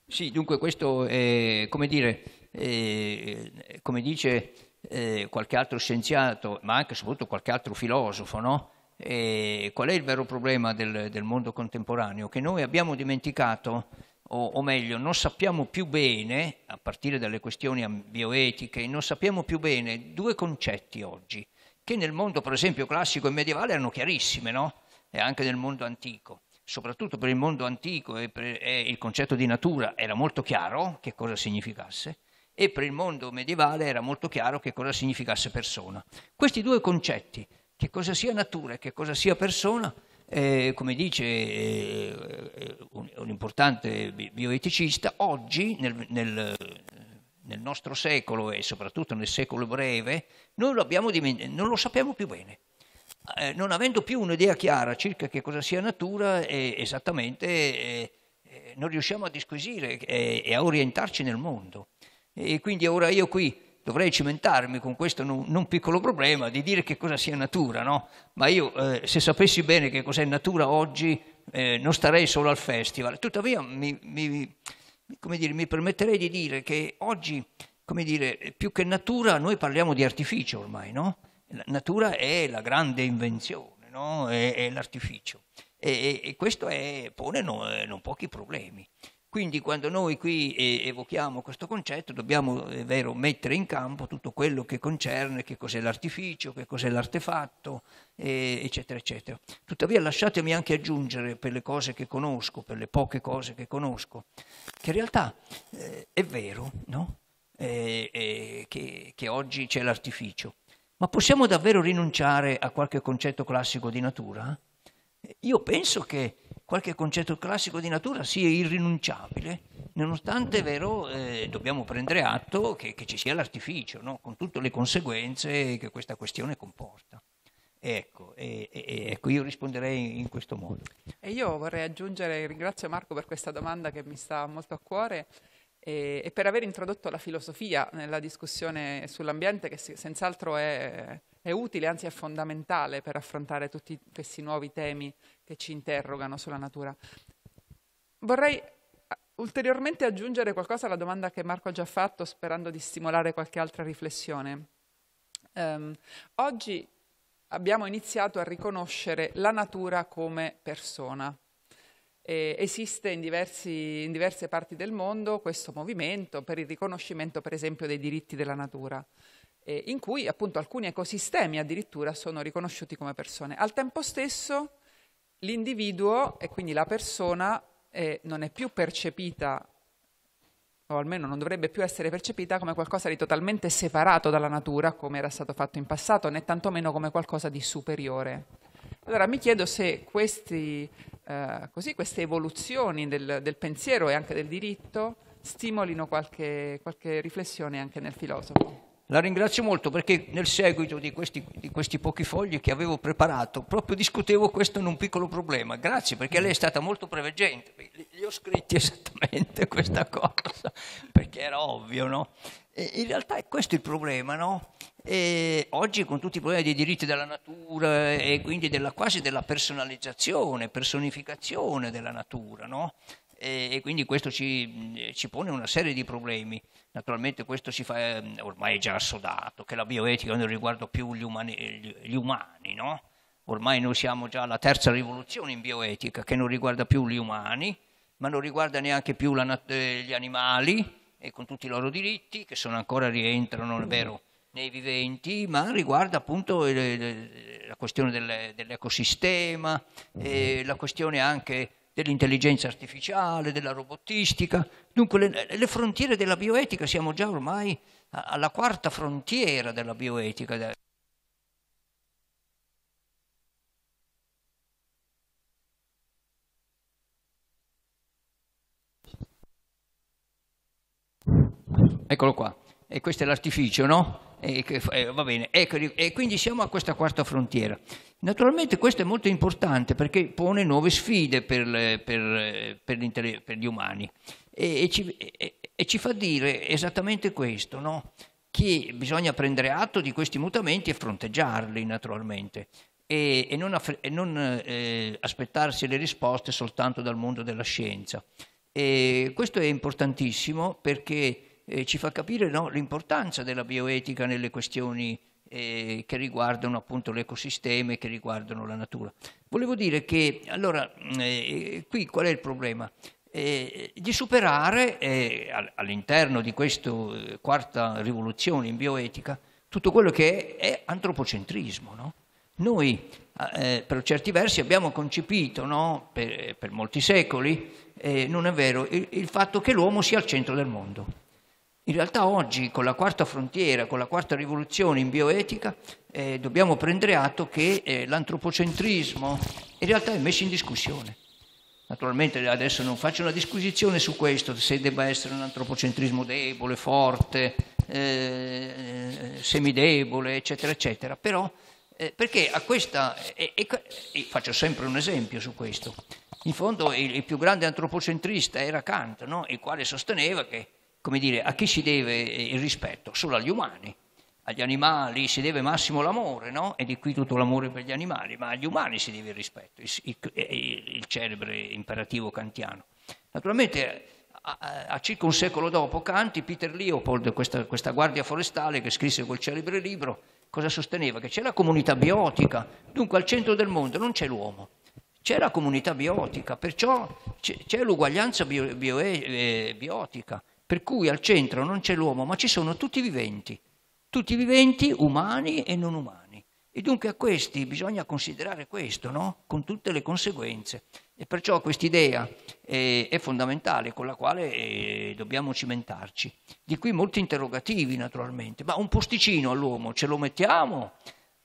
Speaker 4: Sì, dunque questo è, come dire, è, come dice eh, qualche altro scienziato, ma anche soprattutto qualche altro filosofo, no? E eh, qual è il vero problema del, del mondo contemporaneo? Che noi abbiamo dimenticato o, o, meglio, non sappiamo più bene, a partire dalle questioni bioetiche, non sappiamo più bene due concetti oggi, che nel mondo, per esempio, classico e medievale erano chiarissime, no? E anche nel mondo antico. Soprattutto per il mondo antico e, per, e il concetto di natura era molto chiaro che cosa significasse, e per il mondo medievale era molto chiaro che cosa significasse persona. Questi due concetti, che cosa sia natura e che cosa sia persona, eh, come dice eh, un, un, importante bioeticista, oggi nel, nel, nel, nostro secolo e soprattutto nel secolo breve, noi lo abbiamo dimenticato, non lo sappiamo più bene. Eh, non avendo più un'idea chiara circa che cosa sia natura, eh, esattamente eh, eh, non riusciamo a disquisire e a orientarci nel mondo. E quindi ora io qui dovrei cimentarmi con questo non, non, piccolo problema di dire che cosa sia natura, no? Ma io eh, se sapessi bene che cos'è natura oggi eh, non starei solo al festival. Tuttavia mi, mi, dire, mi permetterei di dire che oggi, come dire, più che natura noi parliamo di artificio ormai, no? La natura è la grande invenzione, no? È, è l'artificio. E, e, questo è, pone no, eh, non pochi problemi. Quindi quando noi qui eh, evochiamo questo concetto dobbiamo, è vero, mettere in campo tutto quello che concerne che cos'è l'artificio, che cos'è l'artefatto, eh, eccetera, eccetera. Tuttavia lasciatemi anche aggiungere per le cose che conosco, per le poche cose che conosco, che in realtà eh, è vero no? eh, eh, che, che oggi c'è l'artificio, ma possiamo davvero rinunciare a qualche concetto classico di natura? Eh, io penso che qualche concetto classico di natura sia irrinunciabile, nonostante è vero eh, dobbiamo prendere atto che, che ci sia l'artificio, no? con tutte le conseguenze che questa questione comporta. Ecco, e, e, ecco, io risponderei in questo modo.
Speaker 2: E io vorrei aggiungere, ringrazio Marco per questa domanda che mi sta molto a cuore e, e per aver introdotto la filosofia nella discussione sull'ambiente che si, senz'altro è, è, utile, anzi è fondamentale per affrontare tutti questi nuovi temi che ci interrogano sulla natura. Vorrei ah, ulteriormente aggiungere qualcosa alla domanda che Marco ha già fatto, sperando di stimolare qualche altra riflessione. Um, oggi abbiamo iniziato a riconoscere la natura come persona. Eh, esiste in, diversi, in, diverse parti del mondo questo movimento per il riconoscimento, per esempio, dei diritti della natura, eh, in cui appunto alcuni ecosistemi addirittura sono riconosciuti come persone. Al tempo stesso l'individuo e quindi la persona eh, non è più percepita, o almeno non dovrebbe più essere percepita come qualcosa di totalmente separato dalla natura, come era stato fatto in passato, né tantomeno come qualcosa di superiore. Allora mi chiedo se questi, eh, così, queste evoluzioni del, del, pensiero e anche del diritto stimolino qualche, qualche riflessione anche nel filosofo.
Speaker 4: La ringrazio molto perché nel seguito di questi, di questi, pochi fogli che avevo preparato proprio discutevo questo in un piccolo problema. Grazie perché lei è stata molto preveggente. Gli ho scritti *laughs* esattamente questa cosa perché era ovvio, no? E in realtà è questo il problema, no? E oggi con tutti i problemi dei diritti della natura e quindi della, quasi della personalizzazione, personificazione della natura, no? e, quindi questo ci, ci, pone una serie di problemi. Naturalmente questo si fa, ehm, ormai è già assodato, che la bioetica non riguarda più gli umani, gli umani no? ormai noi siamo già alla terza rivoluzione in bioetica che non riguarda più gli umani, ma non riguarda neanche più la, eh, gli animali e con tutti i loro diritti che sono ancora rientrano, è vero, nei viventi, ma riguarda appunto eh, la questione dell'ecosistema, eh, la questione anche dell'intelligenza artificiale, della robotistica. Dunque le, le, frontiere della bioetica, siamo già ormai alla quarta frontiera della bioetica. Eccolo qua. E questo è l'artificio, no? e, eh, va bene, ecco, e quindi siamo a questa quarta frontiera. Naturalmente questo è molto importante perché pone nuove sfide per, per, eh, per, per gli umani e, e, ci, e, e, ci, fa dire esattamente questo, no? che bisogna prendere atto di questi mutamenti e fronteggiarli naturalmente e, non, aff- non eh, aspettarsi le risposte soltanto dal mondo della scienza. questo è importantissimo perché eh, ci fa capire no, l'importanza della bioetica nelle questioni eh, che riguardano appunto l'ecosistema e che riguardano la natura. Volevo dire che, allora, eh, eh qui qual è il problema? Eh, di superare eh, all'interno di questa eh, quarta rivoluzione in bioetica tutto quello che è, è antropocentrismo. No? Noi eh, per certi versi abbiamo concepito no? per, per, molti secoli, eh, non è vero, il, il fatto che l'uomo sia al centro del mondo. In realtà oggi con la quarta frontiera, con la quarta rivoluzione in bioetica, eh, dobbiamo prendere atto che eh, l'antropocentrismo in realtà è messo in discussione. Naturalmente adesso non faccio una disquisizione su questo, se debba essere un antropocentrismo debole, forte, eh, eh semidebole, eccetera, eccetera, però eh, perché a questa, e, e, e, faccio sempre un esempio su questo, in fondo il, il più grande antropocentrista era Kant, no? il quale sosteneva che come dire, a chi si deve eh, il rispetto? Solo agli umani. Agli animali si deve massimo l'amore, no? E di qui tutto l'amore per gli animali, ma agli umani si deve il rispetto, il, il, il celebre imperativo kantiano. Naturalmente, a, a, circa un secolo dopo, Kant, Peter Leopold, questa, questa guardia forestale che scrisse quel celebre libro, cosa sosteneva? Che c'è la comunità biotica, dunque al centro del mondo non c'è l'uomo, c'è la comunità biotica, perciò c'è l'uguaglianza bio, bio, eh, biotica per cui al centro non c'è l'uomo, ma ci sono tutti i viventi, tutti i viventi umani e non umani. E dunque a questi bisogna considerare questo, no? con tutte le conseguenze. E perciò quest'idea è, eh, è, fondamentale, con la quale eh, dobbiamo cimentarci. Di qui molti interrogativi, naturalmente, ma un posticino all'uomo ce lo mettiamo?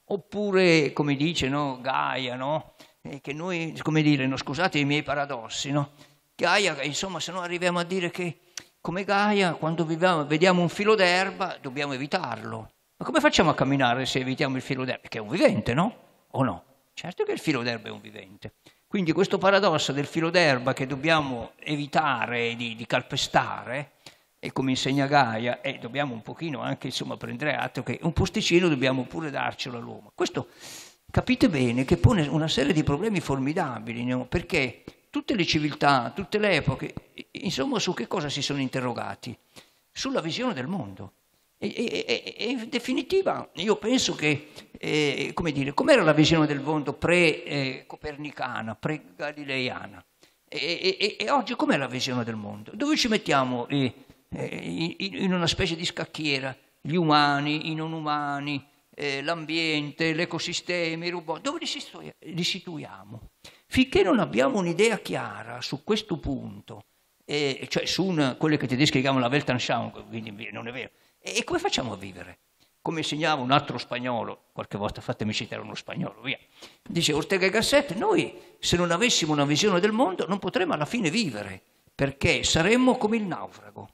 Speaker 4: Oppure, come dice no? Gaia, no? Eh, che noi, come dire, no, scusate i miei paradossi, no? Gaia, insomma, se no arriviamo a dire che come Gaia, quando viviamo, vediamo un filo d'erba, dobbiamo evitarlo. Ma come facciamo a camminare se evitiamo il filo d'erba? Che è un vivente, no? O no? Certo che il filo d'erba è un vivente. Quindi questo paradosso del filo d'erba che dobbiamo evitare di, di calpestare, e come insegna Gaia, e dobbiamo un pochino anche insomma, prendere atto che un posticino dobbiamo pure darcelo all'uomo. Questo capite bene che pone una serie di problemi formidabili, no? perché tutte le civiltà, tutte le epoche, insomma su che cosa si sono interrogati? Sulla visione del mondo. E, e, e in definitiva io penso che, eh, come dire, com'era la visione del mondo pre-copernicana, eh, pre-galileiana? E, e, oggi com'è la visione del mondo? Dove ci mettiamo eh, in una specie di scacchiera gli umani, i non umani, eh, l'ambiente, l'ecosistema, i robot? Dove li, situ- li situiamo? Finché non abbiamo un'idea chiara su questo punto, eh, cioè su una, quelle che i tedeschi chiamano la Weltanschauung, quindi non è vero, e, e come facciamo a vivere? Come insegnava un altro spagnolo, qualche volta fatemi citare uno spagnolo, via, dice Ortega e Gasset, noi se non avessimo una visione del mondo non potremmo alla fine vivere, perché saremmo come il naufrago.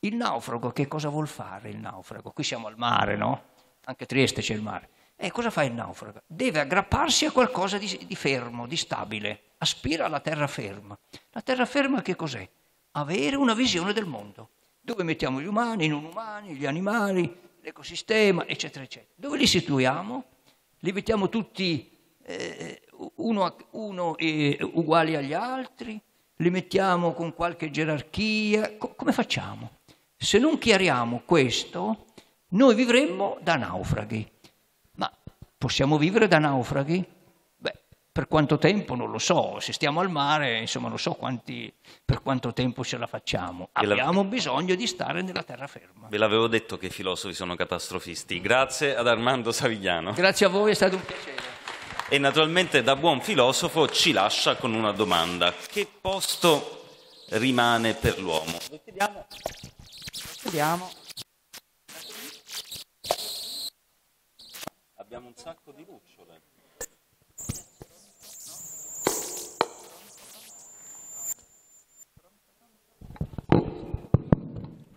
Speaker 4: Il naufrago che cosa vuol fare il naufrago? Qui siamo al mare, no? Anche a Trieste c'è il mare. E eh, cosa fa il naufrago? Deve aggrapparsi a qualcosa di, di fermo, di stabile, aspira alla terraferma. La terraferma che cos'è? Avere una visione del mondo, dove mettiamo gli umani, i non umani, gli animali, l'ecosistema, eccetera, eccetera. Dove li situiamo? Li mettiamo tutti eh, uno, a, uno eh, uguali agli altri? Li mettiamo con qualche gerarchia? Co- come facciamo? Se non chiariamo questo, noi vivremmo da naufraghi. Possiamo vivere da naufraghi? Beh, per quanto tempo non lo so, se stiamo al mare, insomma, non so quanti, per quanto tempo ce la facciamo. Abbiamo bisogno di stare nella terraferma.
Speaker 1: Ve l'avevo detto che i filosofi sono catastrofisti. Grazie ad Armando Savigliano. Grazie a voi, è stato un piacere. E naturalmente da buon filosofo ci lascia con una domanda. Che posto rimane per l'uomo? Lo chiediamo. Lo chiediamo. sacco di lucciole.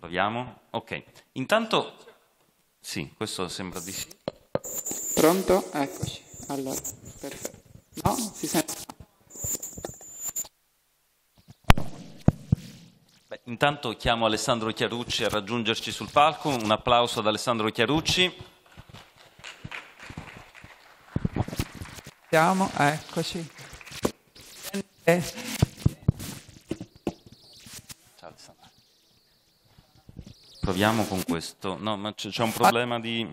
Speaker 1: Proviamo? Ok. Intanto, sì, questo sembra di sì.
Speaker 2: Pronto? Eccoci. Allora, perfetto. No, si sente.
Speaker 1: Beh, intanto chiamo Alessandro Chiarucci a raggiungerci sul palco. Un applauso ad Alessandro Chiarucci.
Speaker 2: siamo? Eccoci. Eh, eh.
Speaker 1: Proviamo con questo. No, ma c'è un ah. problema di...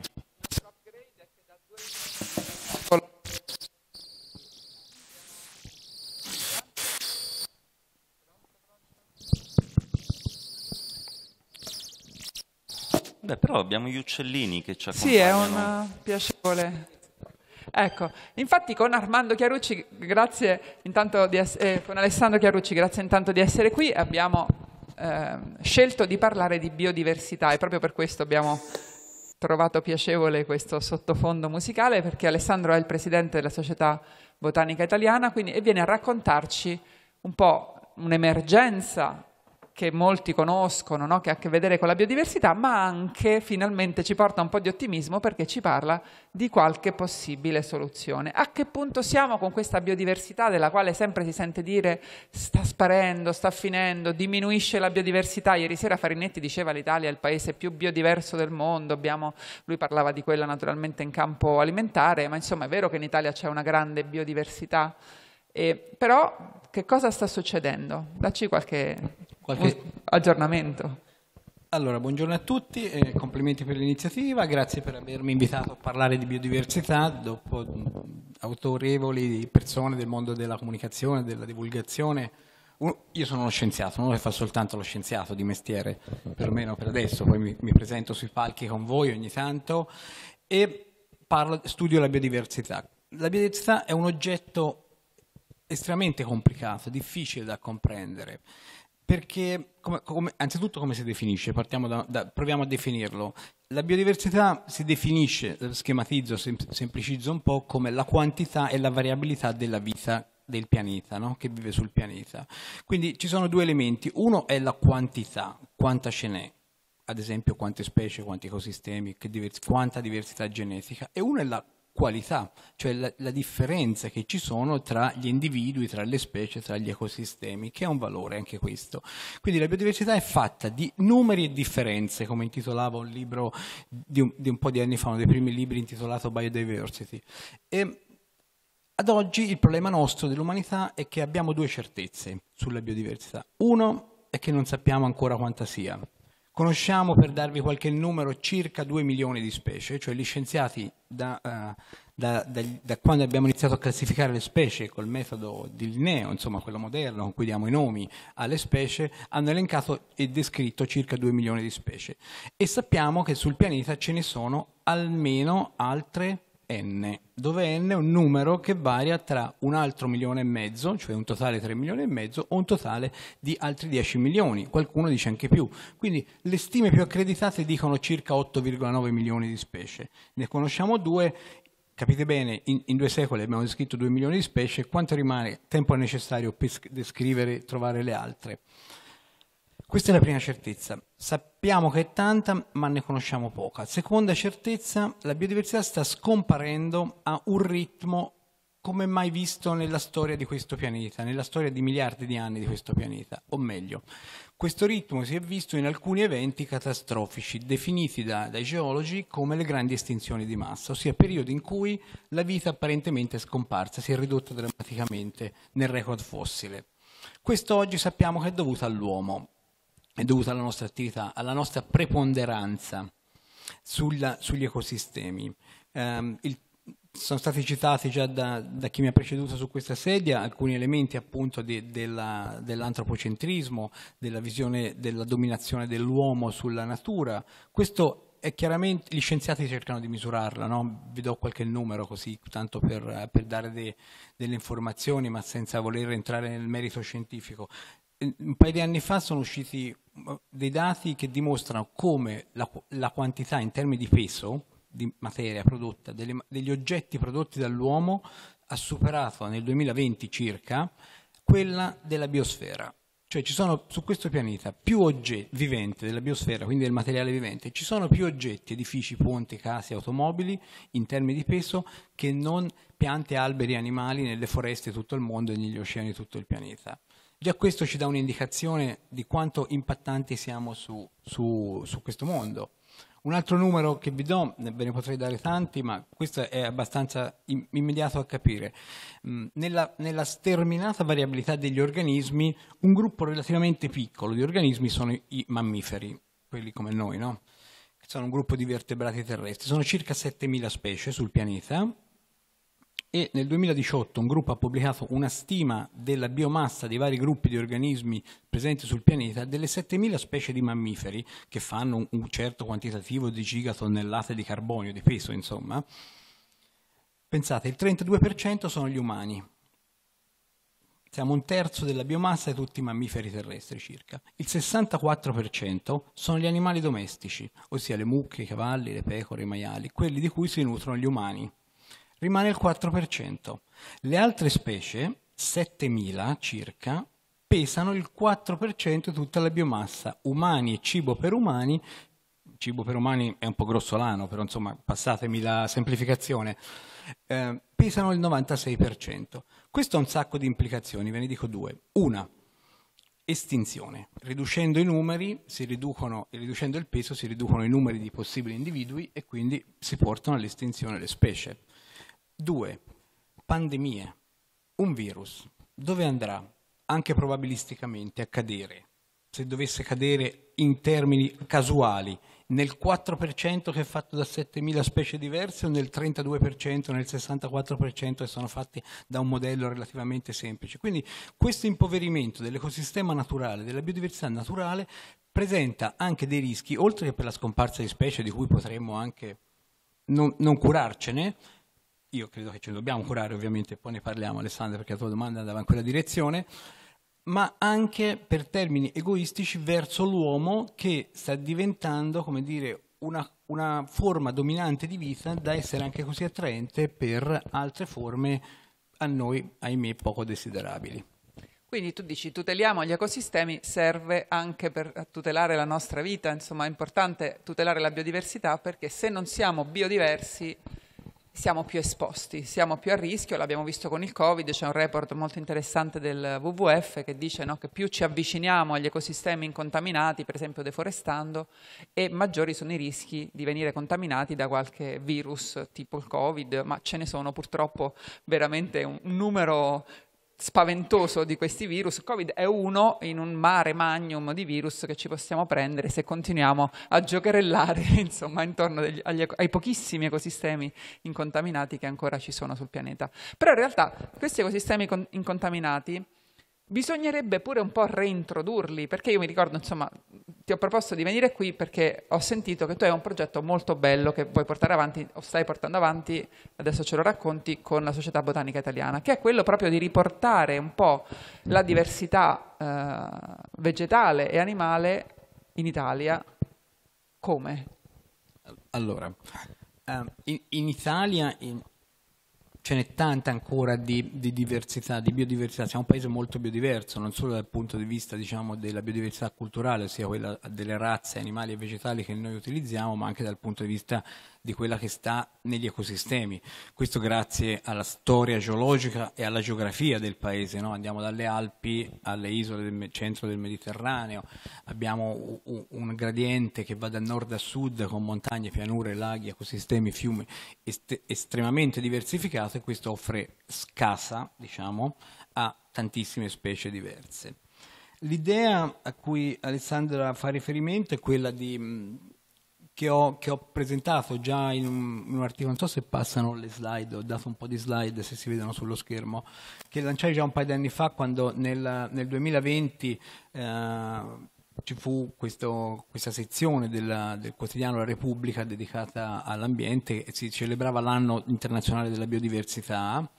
Speaker 1: Beh, però abbiamo gli uccellini che ci accompagnano. Sì, è un piacevole
Speaker 2: Ecco, infatti con Armando Chiarucci, grazie intanto di essere, eh, con Alessandro Chiarucci, grazie intanto di essere qui, abbiamo eh, scelto di parlare di biodiversità e proprio per questo abbiamo trovato piacevole questo sottofondo musicale perché Alessandro è il presidente della Società Botanica Italiana quindi, e viene a raccontarci un po' un'emergenza che molti conoscono, no? che ha a che vedere con la biodiversità, ma anche finalmente ci porta un po' di ottimismo perché ci parla di qualche possibile soluzione. A che punto siamo con questa biodiversità della quale sempre si sente dire sta sparendo, sta finendo, diminuisce la biodiversità? Ieri sera Farinetti diceva l'Italia è il paese più biodiverso del mondo, abbiamo, lui parlava di quella naturalmente in campo alimentare, ma insomma è vero che in Italia c'è una grande biodiversità. Eh, però che cosa sta succedendo? Dacci qualche qualche aggiornamento.
Speaker 5: Allora, buongiorno a tutti, e eh, complimenti per l'iniziativa, grazie per avermi invitato a parlare di biodiversità dopo mm, autorevoli persone del mondo della comunicazione, della divulgazione. Io sono uno scienziato, non lo fa soltanto lo scienziato di mestiere, perlomeno per adesso, poi mi, mi presento sui palchi con voi ogni tanto e parlo, studio la biodiversità. La biodiversità è un oggetto estremamente complicato, difficile da comprendere. Perché, come, come, anzitutto, come si definisce? Da, da, proviamo a definirlo. La biodiversità si definisce, schematizzo, sem, semplicizzo un po', come la quantità e la variabilità della vita del pianeta, no? che vive sul pianeta. Quindi ci sono due elementi. Uno è la quantità, quanta ce n'è, ad esempio quante specie, quanti ecosistemi, divers quanta diversità genetica, e uno è la qualità, cioè la, la, differenza che ci sono tra gli individui, tra le specie, tra gli ecosistemi, che è un valore anche questo. Quindi la biodiversità è fatta di numeri e differenze, come intitolava un libro di un, di un po' di anni fa, uno dei primi libri intitolato Biodiversity. E ad oggi il problema nostro dell'umanità è che abbiamo due certezze sulla biodiversità. Uno è che non sappiamo ancora quanta sia, Conosciamo, per darvi qualche numero, circa 2 milioni di specie, cioè gli scienziati da, uh, da, da, da quando abbiamo iniziato a classificare le specie col metodo di Linneo, insomma quello moderno con cui diamo i nomi alle specie, hanno elencato e descritto circa 2 milioni di specie e sappiamo che sul pianeta ce ne sono almeno altre n, dove n è un numero che varia tra un altro milione e mezzo, cioè un totale di 3 milioni e mezzo, o un totale di altri 10 milioni, qualcuno dice anche più. Quindi le stime più accreditate dicono circa 8,9 milioni di specie. Ne conosciamo due, capite bene, in, in, due secoli abbiamo descritto 2 milioni di specie, quanto rimane tempo necessario per descrivere e trovare le altre? Questa è la prima certezza. Sappiamo che è tanta, ma ne conosciamo poca. Seconda certezza, la biodiversità sta scomparendo a un ritmo come mai visto nella storia di questo pianeta, nella storia di miliardi di anni di questo pianeta, o meglio, questo ritmo si è visto in alcuni eventi catastrofici definiti da, dai geologi come le grandi estinzioni di massa, ossia periodi in cui la vita apparentemente è scomparsa, si è ridotta drammaticamente nel record fossile. Questo oggi sappiamo che è dovuto all'uomo, è dovuta alla nostra attività, alla nostra preponderanza sulla, sugli ecosistemi. Um, il, sono stati citati già da, da, chi mi ha preceduto su questa sedia alcuni elementi appunto de, dell'antropocentrismo, dell della visione della dominazione dell'uomo sulla natura. Questo è chiaramente, gli scienziati cercano di misurarla, no? vi do qualche numero così, tanto per, per dare de, delle informazioni, ma senza voler entrare nel merito scientifico un paio di anni fa sono usciti uh, dei dati che dimostrano come la, la quantità in termini di peso di materia prodotta, delle, degli oggetti prodotti dall'uomo ha superato nel 2020 circa quella della biosfera. Cioè ci sono su questo pianeta più oggetti viventi della biosfera, quindi del materiale vivente, ci sono più oggetti, edifici, ponti, case, automobili in termini di peso che non piante, alberi, animali nelle foreste di tutto il mondo e negli oceani di tutto il pianeta. Già questo ci dà un'indicazione di quanto impattanti siamo su, su, su, questo mondo. Un altro numero che vi do, ve ne potrei dare tanti, ma questo è abbastanza immediato a capire. Mm, nella, nella sterminata variabilità degli organismi, un gruppo relativamente piccolo di organismi sono i mammiferi, quelli come noi, no? sono un gruppo di vertebrati terrestri, sono circa 7.000 specie sul pianeta e nel 2018 un gruppo ha pubblicato una stima della biomassa dei vari gruppi di organismi presenti sul pianeta delle 7.000 specie di mammiferi che fanno un certo quantitativo di gigatonnellate di carbonio, di peso insomma. Pensate, il 32% sono gli umani. Siamo un terzo della biomassa di tutti i mammiferi terrestri circa. Il 64% sono gli animali domestici, ossia le mucche, i cavalli, le pecore, i maiali, quelli di cui si nutrono gli umani rimane il 4%. Le altre specie, 7.000 circa, pesano il 4% di tutta la biomassa, umani e cibo per umani. Cibo per umani è un po' grossolano, però insomma passatemi la semplificazione. Eh, pesano il 96%. Questo ha un sacco di implicazioni, ve ne dico due. Una, estinzione. Riducendo i numeri, riducono, riducendo il peso, si riducono i numeri di possibili individui e quindi si portano all'estinzione le specie. 2. Pandemie. Un virus. Dove andrà, anche probabilisticamente, a cadere? Se dovesse cadere in termini casuali, nel 4% che è fatto da 7.000 specie diverse o nel 32%, nel 64% che sono fatti da un modello relativamente semplice. Quindi questo impoverimento dell'ecosistema naturale, della biodiversità naturale, presenta anche dei rischi, oltre che per la scomparsa di specie di cui potremmo anche non, non curarcene, io credo che ce lo dobbiamo curare ovviamente, poi ne parliamo Alessandra perché la tua domanda andava in quella direzione, ma anche per termini egoistici verso l'uomo che sta diventando, come dire, una, una forma dominante di vita da essere anche così attraente per altre forme a noi, ahimè, poco desiderabili.
Speaker 2: Quindi tu dici tuteliamo gli ecosistemi, serve anche per tutelare la nostra vita, insomma è importante tutelare la biodiversità perché se non siamo biodiversi siamo più esposti, siamo più a rischio, l'abbiamo visto con il Covid, c'è un report molto interessante del WWF che dice no, che più ci avviciniamo agli ecosistemi incontaminati, per esempio deforestando, e maggiori sono i rischi di venire contaminati da qualche virus tipo il Covid, ma ce ne sono purtroppo veramente un numero spaventoso di questi virus. Covid è uno in un mare magnum di virus che ci possiamo prendere se continuiamo a giocherellare *laughs* insomma, intorno degli, agli, ai pochissimi ecosistemi incontaminati che ancora ci sono sul pianeta. Però in realtà questi ecosistemi con, incontaminati Bisognerebbe pure un po' reintrodurli, perché io mi ricordo, insomma, ti ho proposto di venire qui perché ho sentito che tu hai un progetto molto bello che puoi portare avanti, o stai portando avanti, adesso ce lo racconti, con la Società Botanica Italiana, che è quello proprio di riportare un po' la diversità eh, vegetale e animale in Italia. Come?
Speaker 5: Allora, ehm, in, in Italia... In ce n'è tanta ancora di, di, diversità, di biodiversità, siamo un paese molto biodiverso, non solo dal punto di vista diciamo, della biodiversità culturale, ossia quella delle razze animali e vegetali che noi utilizziamo, ma anche dal punto di vista di quella che sta negli ecosistemi. Questo grazie alla storia geologica e alla geografia del paese. No? Andiamo dalle Alpi alle isole del centro del Mediterraneo, abbiamo un gradiente che va da nord a sud con montagne, pianure, laghi, ecosistemi, fiumi est estremamente diversificato e questo offre scasa diciamo, a tantissime specie diverse. L'idea a cui Alessandra fa riferimento è quella di che ho, che ho, presentato già in un, in un, articolo, non so se passano le slide, ho dato un po' di slide se si vedono sullo schermo, che lanciai già un paio di anni fa quando nel, nel 2020 eh, ci fu questo, questa sezione della, del quotidiano La Repubblica dedicata all'ambiente e si celebrava l'anno internazionale della biodiversità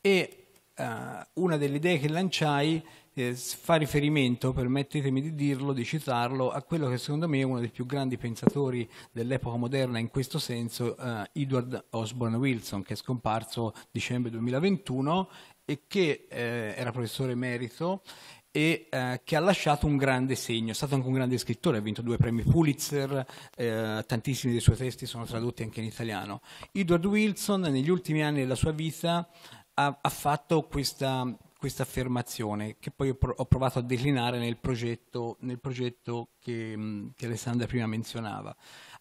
Speaker 5: e eh, una delle idee che lanciai eh, fa riferimento, permettetemi di dirlo, di citarlo, a quello che secondo me è uno dei più grandi pensatori dell'epoca moderna in questo senso, eh, Edward Osborne Wilson, che è scomparso dicembre 2021 e che eh, era professore emerito e eh, che ha lasciato un grande segno, è stato anche un grande scrittore, ha vinto due premi Pulitzer, eh, tantissimi dei suoi testi sono tradotti anche in italiano. Edward Wilson negli ultimi anni della sua vita ha, ha fatto questa questa affermazione che poi ho provato a declinare nel progetto, nel progetto che, che, Alessandra prima menzionava.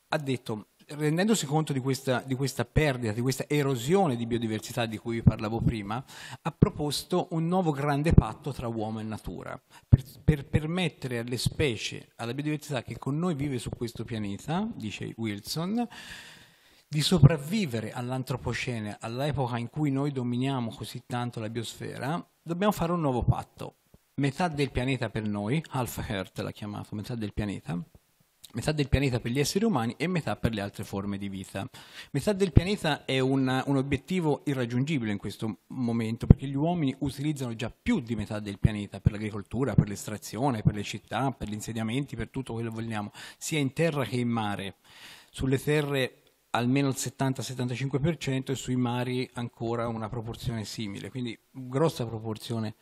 Speaker 5: Ha detto, rendendosi conto di questa, di questa perdita, di questa erosione di biodiversità di cui vi parlavo prima, ha proposto un nuovo grande patto tra uomo e natura per, per permettere alle specie, alla biodiversità che con noi vive su questo pianeta, dice Wilson, di sopravvivere all'antropocene, all'epoca in cui noi dominiamo così tanto la biosfera, dobbiamo fare un nuovo patto. Metà del pianeta per noi, Alpha Earth l'ha chiamato, metà del pianeta, metà del pianeta per gli esseri umani e metà per le altre forme di vita. Metà del pianeta è un, un, obiettivo irraggiungibile in questo momento perché gli uomini utilizzano già più di metà del pianeta per l'agricoltura, per l'estrazione, per le città, per gli insediamenti, per tutto quello che vogliamo, sia in terra che in mare. Sulle terre almeno il 70-75% e sui mari ancora una proporzione simile, quindi grossa proporzione.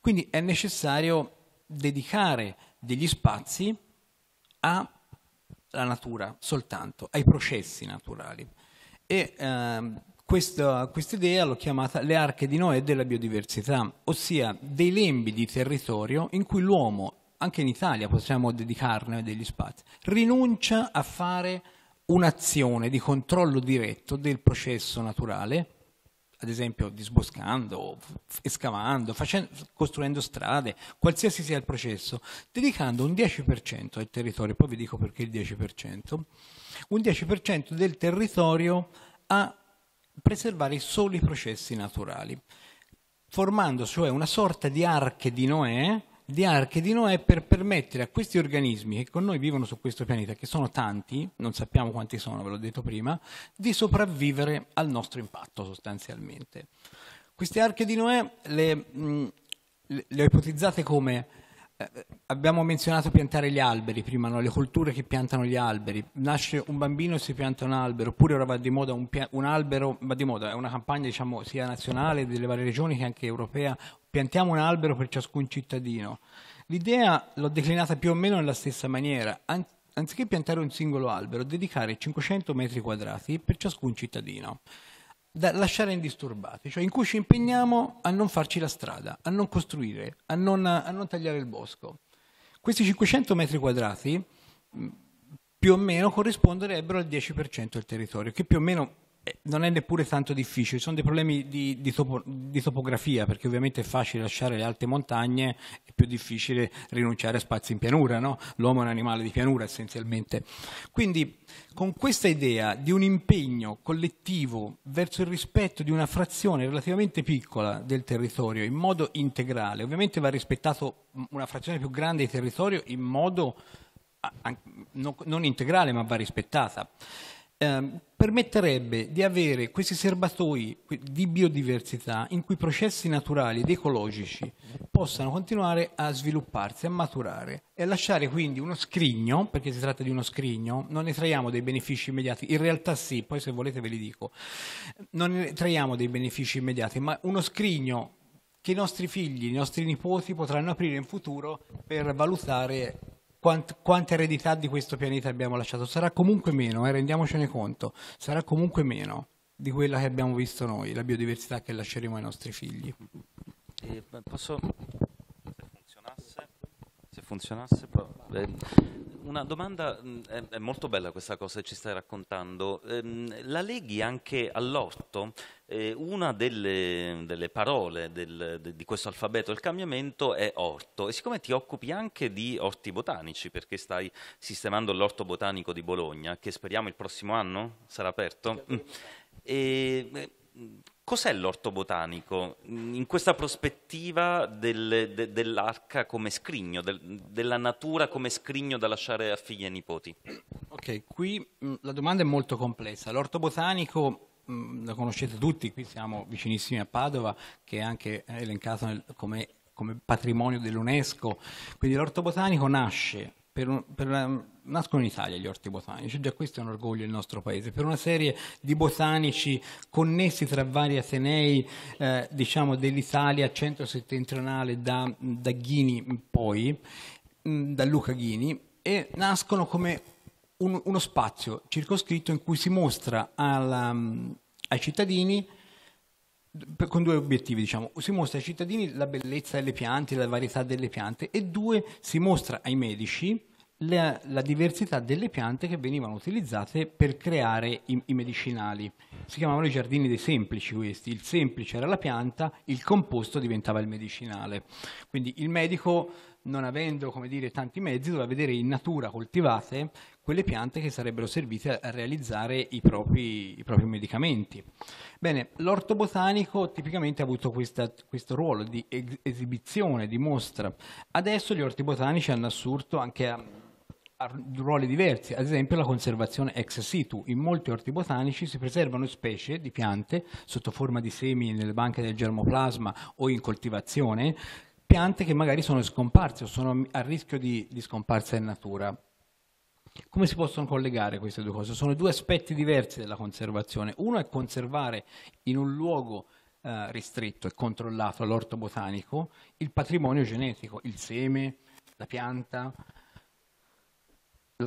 Speaker 5: Quindi è necessario dedicare degli spazi alla natura soltanto, ai processi naturali. E ehm, questa idea l'ho chiamata le arche di Noè della biodiversità, ossia dei lembi di territorio in cui l'uomo, anche in Italia possiamo dedicarne degli spazi, rinuncia a fare un'azione di controllo diretto del processo naturale, ad esempio disboscando, scavando, facendo, costruendo strade, qualsiasi sia il processo, dedicando un 10% al territorio, poi vi dico perché il 10%, un 10% del territorio a preservare solo i processi naturali, formando cioè una sorta di arche di Noè di arche di Noè per permettere a questi organismi che con noi vivono su questo pianeta, che sono tanti, non sappiamo quanti sono, ve l'ho detto prima, di sopravvivere al nostro impatto sostanzialmente. Queste arche di Noè le, mm, le ho ipotizzate come eh, abbiamo menzionato piantare gli alberi prima, no? le colture che piantano gli alberi. Nasce un bambino e si pianta un albero, oppure ora va di moda un, un albero, va di moda, è una campagna diciamo, sia nazionale delle varie regioni che anche europea, piantiamo un albero per ciascun cittadino. L'idea l'ho declinata più o meno nella stessa maniera, anziché piantare un singolo albero, dedicare 500 metri quadrati per ciascun cittadino da lasciare indisturbati, cioè in cui ci impegniamo a non farci la strada, a non costruire, a non, a non tagliare il bosco. Questi 500 metri quadrati mm, più o meno corrisponderebbero al 10% del territorio, che più o meno non è neppure tanto difficile, sono dei problemi di, di, topo, di, topografia perché ovviamente è facile lasciare le alte montagne, è più difficile rinunciare a spazi in pianura, no? l'uomo è un animale di pianura essenzialmente. Quindi con questa idea di un impegno collettivo verso il rispetto di una frazione relativamente piccola del territorio in modo integrale, ovviamente va rispettato una frazione più grande di territorio in modo non integrale ma va rispettata. Ehm, permetterebbe di avere questi serbatoi di biodiversità in cui i processi naturali ed ecologici possano continuare a svilupparsi, a maturare e a lasciare quindi uno scrigno, perché si tratta di uno scrigno, non ne traiamo dei benefici immediati, in realtà sì, poi se volete ve li dico, non ne traiamo dei benefici immediati, ma uno scrigno che i nostri figli, i nostri nipoti potranno aprire in futuro per valutare Quant, quanta eredità di questo pianeta abbiamo lasciato. Sarà comunque meno, eh, rendiamocene conto, sarà comunque meno di quella che abbiamo visto noi, la biodiversità che lasceremo ai nostri figli.
Speaker 1: Eh, posso funzionasse. Però, eh, una domanda, mm, è, è, molto bella questa cosa che ci stai raccontando. Eh, la leghi anche all'orto? Eh, una delle, delle parole del, de, di questo alfabeto il cambiamento è orto e siccome ti occupi anche di orti botanici perché stai sistemando l'orto botanico di Bologna che speriamo il prossimo anno sarà aperto, mm. e, eh, Cos'è l'orto botanico in questa prospettiva del, de, dell'arca come scrigno, del, della natura come scrigno da lasciare a figli e nipoti?
Speaker 5: Ok, qui mh, mm, la domanda è molto complessa. L'orto botanico mh, mm, lo conoscete tutti, qui siamo vicinissimi a Padova, che è anche eh, elencato nel, come, come patrimonio dell'UNESCO. Quindi l'orto botanico nasce per, per, nascono in Italia gli orti botanici, già questo è un orgoglio del nostro paese, per una serie di botanici connessi tra vari atenei eh, diciamo dell'Italia centro-settentrionale da, da Ghini poi, mm, da Luca Ghini, e nascono come un, uno spazio circoscritto in cui si mostra alla, mm, ai cittadini con due obiettivi, diciamo. Si mostra ai cittadini la bellezza delle piante, la varietà delle piante e due, si mostra ai medici la, la diversità delle piante che venivano utilizzate per creare i, i, medicinali. Si chiamavano i giardini dei semplici questi, il semplice era la pianta, il composto diventava il medicinale. Quindi il medico non avendo dire, tanti mezzi, doveva vedere in natura coltivate quelle piante che sarebbero servite a realizzare i propri, i propri medicamenti. Bene, l'orto botanico tipicamente ha avuto questa, questo ruolo di esibizione, di mostra. Adesso gli orti botanici hanno assurto anche a, a ruoli diversi, ad esempio la conservazione ex situ. In molti orti botanici si preservano specie di piante sotto forma di semi nelle banche del germoplasma o in coltivazione piante che magari sono scomparse o sono a rischio di, di scomparsa in natura. Come si possono collegare queste due cose? Sono due aspetti diversi della conservazione. Uno è conservare in un luogo eh, ristretto e controllato l'orto botanico il patrimonio genetico, il seme, la pianta.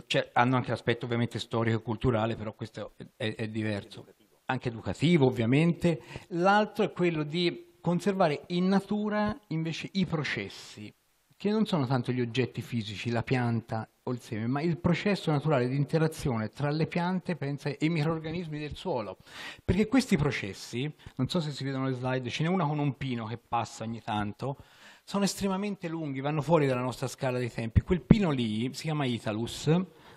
Speaker 5: Cioè, hanno anche l'aspetto ovviamente storico e culturale, però questo è, è diverso. anche educativo ovviamente. L'altro è quello di conservare in natura invece i processi, che non sono tanto gli oggetti fisici, la pianta o il seme, ma il processo naturale di interazione tra le piante pensa, e i microorganismi del suolo. Perché questi processi, non so se si vedono le slide, ce n'è una con un pino che passa ogni tanto, sono estremamente lunghi, vanno fuori dalla nostra scala dei tempi. Quel pino lì si chiama Italus,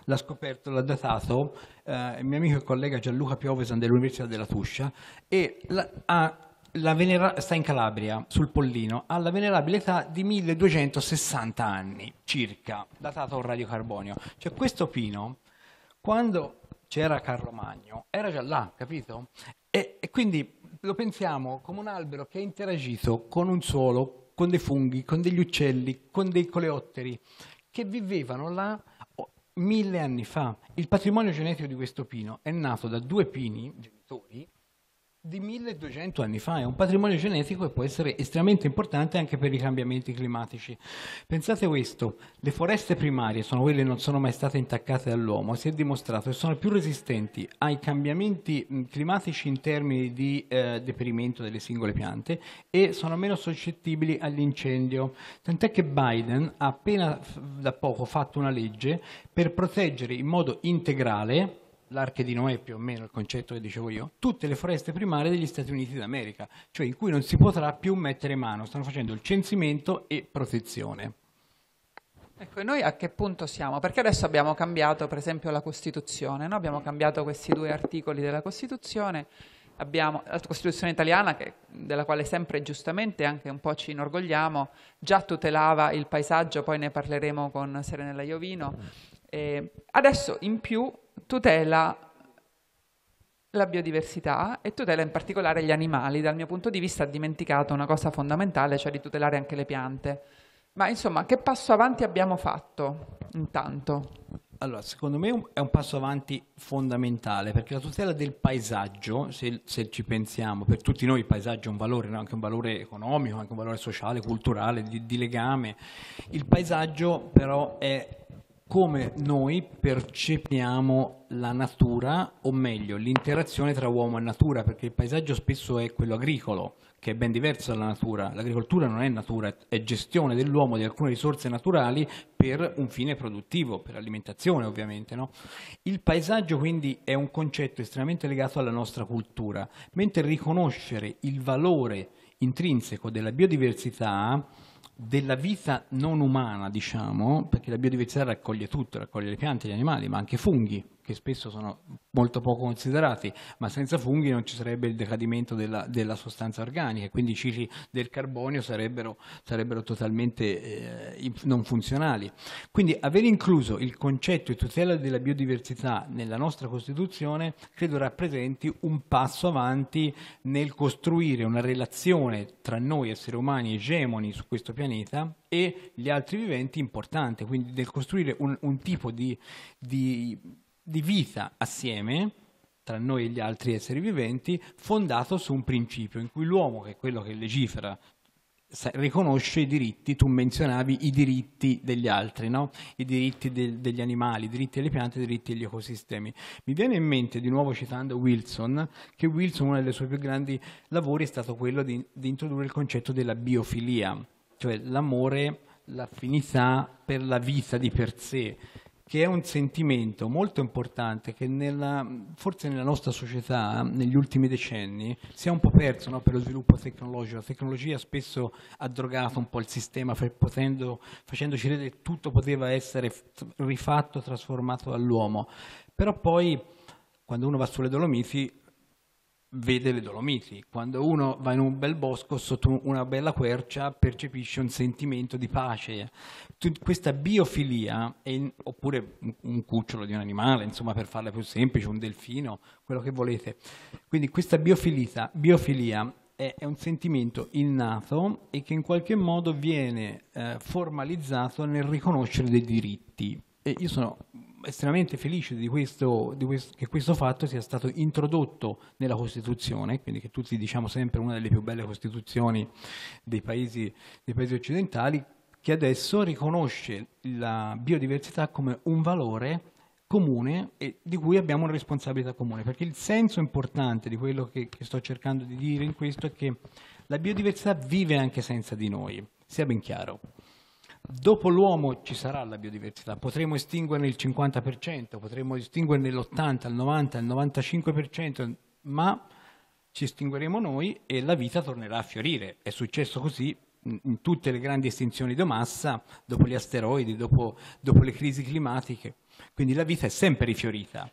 Speaker 5: l'ha scoperto, l'ha datato eh, il mio amico e collega Gianluca Piovesan dell'Università della Tuscia e la, ha venera- sta in Calabria, sul Pollino, alla venerabile età di 1260 anni circa, datato un radiocarbonio. Cioè questo pino, quando c'era Carlo Magno, era già là, capito? E, e quindi lo pensiamo come un albero che ha interagito con un suolo, con dei funghi, con degli uccelli, con dei coleotteri, che vivevano là mille anni fa. Il patrimonio genetico di questo pino è nato da due pini, genitori, di 1200 anni fa, è un patrimonio genetico che può essere estremamente importante anche per i cambiamenti climatici. Pensate questo, le foreste primarie sono quelle che non sono mai state intaccate dall'uomo, si è dimostrato che sono più resistenti ai cambiamenti climatici in termini di eh, deperimento delle singole piante e sono meno suscettibili all'incendio. Tant'è che Biden ha appena da poco fatto una legge per proteggere in modo integrale l'arche di Noè più o meno il concetto che dicevo io, tutte le foreste primarie degli Stati Uniti d'America, cioè in cui non si potrà più mettere mano, stanno facendo il censimento e protezione.
Speaker 2: Ecco, e noi a che punto siamo? Perché adesso abbiamo cambiato per esempio la Costituzione, no? abbiamo cambiato questi due articoli della Costituzione, abbiamo la Costituzione italiana, che, della quale sempre giustamente anche un po' ci inorgogliamo, già tutelava il paesaggio, poi ne parleremo con Serenella Iovino. adesso in più tutela la biodiversità e tutela in particolare gli animali. Dal mio punto di vista ha dimenticato una cosa fondamentale, cioè di tutelare anche le piante. Ma insomma, che passo avanti abbiamo fatto intanto?
Speaker 5: Allora, secondo me è un passo avanti fondamentale perché la tutela del paesaggio, se, se ci pensiamo, per tutti noi il paesaggio è un valore, no? anche un valore economico, anche un valore sociale, culturale, di, di legame. Il paesaggio però è come noi percepiamo la natura, o meglio l'interazione tra uomo e natura, perché il paesaggio spesso è quello agricolo, che è ben diverso dalla natura. L'agricoltura non è natura, è gestione dell'uomo di alcune risorse naturali per un fine produttivo, per l'alimentazione ovviamente. No? Il paesaggio quindi è un concetto estremamente legato alla nostra cultura, mentre riconoscere il valore intrinseco della biodiversità della vita non umana, diciamo, perché la biodiversità raccoglie tutto, raccoglie le piante, gli animali, ma anche funghi, che spesso sono molto poco considerati, ma senza funghi non ci sarebbe il decadimento della, della sostanza organica, quindi i cicli del carbonio sarebbero, sarebbero totalmente eh, non funzionali. Quindi aver incluso il concetto di tutela della biodiversità nella nostra Costituzione credo rappresenti un passo avanti nel costruire una relazione tra noi esseri umani egemoni su questo pianeta e gli altri viventi importante, quindi nel costruire un, un tipo di, di di vita assieme tra noi e gli altri esseri viventi, fondato su un principio in cui l'uomo, che è quello che legifera, riconosce i diritti, tu menzionavi i diritti degli altri, no? i diritti de degli animali, i diritti delle piante, i diritti degli ecosistemi. Mi viene in mente, di nuovo citando Wilson, che Wilson uno dei suoi più grandi lavori è stato quello di, di introdurre il concetto della biofilia, cioè l'amore, l'affinità per la vita di per sé, che è un sentimento molto importante che nella, forse nella nostra società negli ultimi decenni si è un po' perso no, per lo sviluppo tecnologico. La tecnologia spesso ha drogato un po' il sistema potendo, facendoci credere che tutto poteva essere rifatto, trasformato dall'uomo. Però poi quando uno va sulle Dolomiti vede le Dolomiti. Quando uno va in un bel bosco, sotto una bella quercia, percepisce un sentimento di pace. Tut- questa biofilia, in- oppure un cucciolo di un animale, insomma per farla più semplice, un delfino, quello che volete. Quindi questa biofilita, biofilia è, è un sentimento innato e che in qualche modo viene eh, formalizzato nel riconoscere dei diritti. E io sono estremamente felice di questo, di questo, che questo fatto sia stato introdotto nella Costituzione, quindi che tutti diciamo sempre una delle più belle Costituzioni dei paesi, dei paesi occidentali, che adesso riconosce la biodiversità come un valore comune e di cui abbiamo una responsabilità comune, perché il senso importante di quello che, che sto cercando di dire in questo è che la biodiversità vive anche senza di noi, sia ben chiaro dopo l'uomo ci sarà la biodiversità, potremo estinguerne il 50%, potremo estinguerne l'80, il 90, il 95%, ma ci estingueremo noi e la vita tornerà a fiorire. È successo così in tutte le grandi estinzioni di massa, dopo gli asteroidi, dopo, dopo le crisi climatiche. Quindi la vita è sempre rifiorita.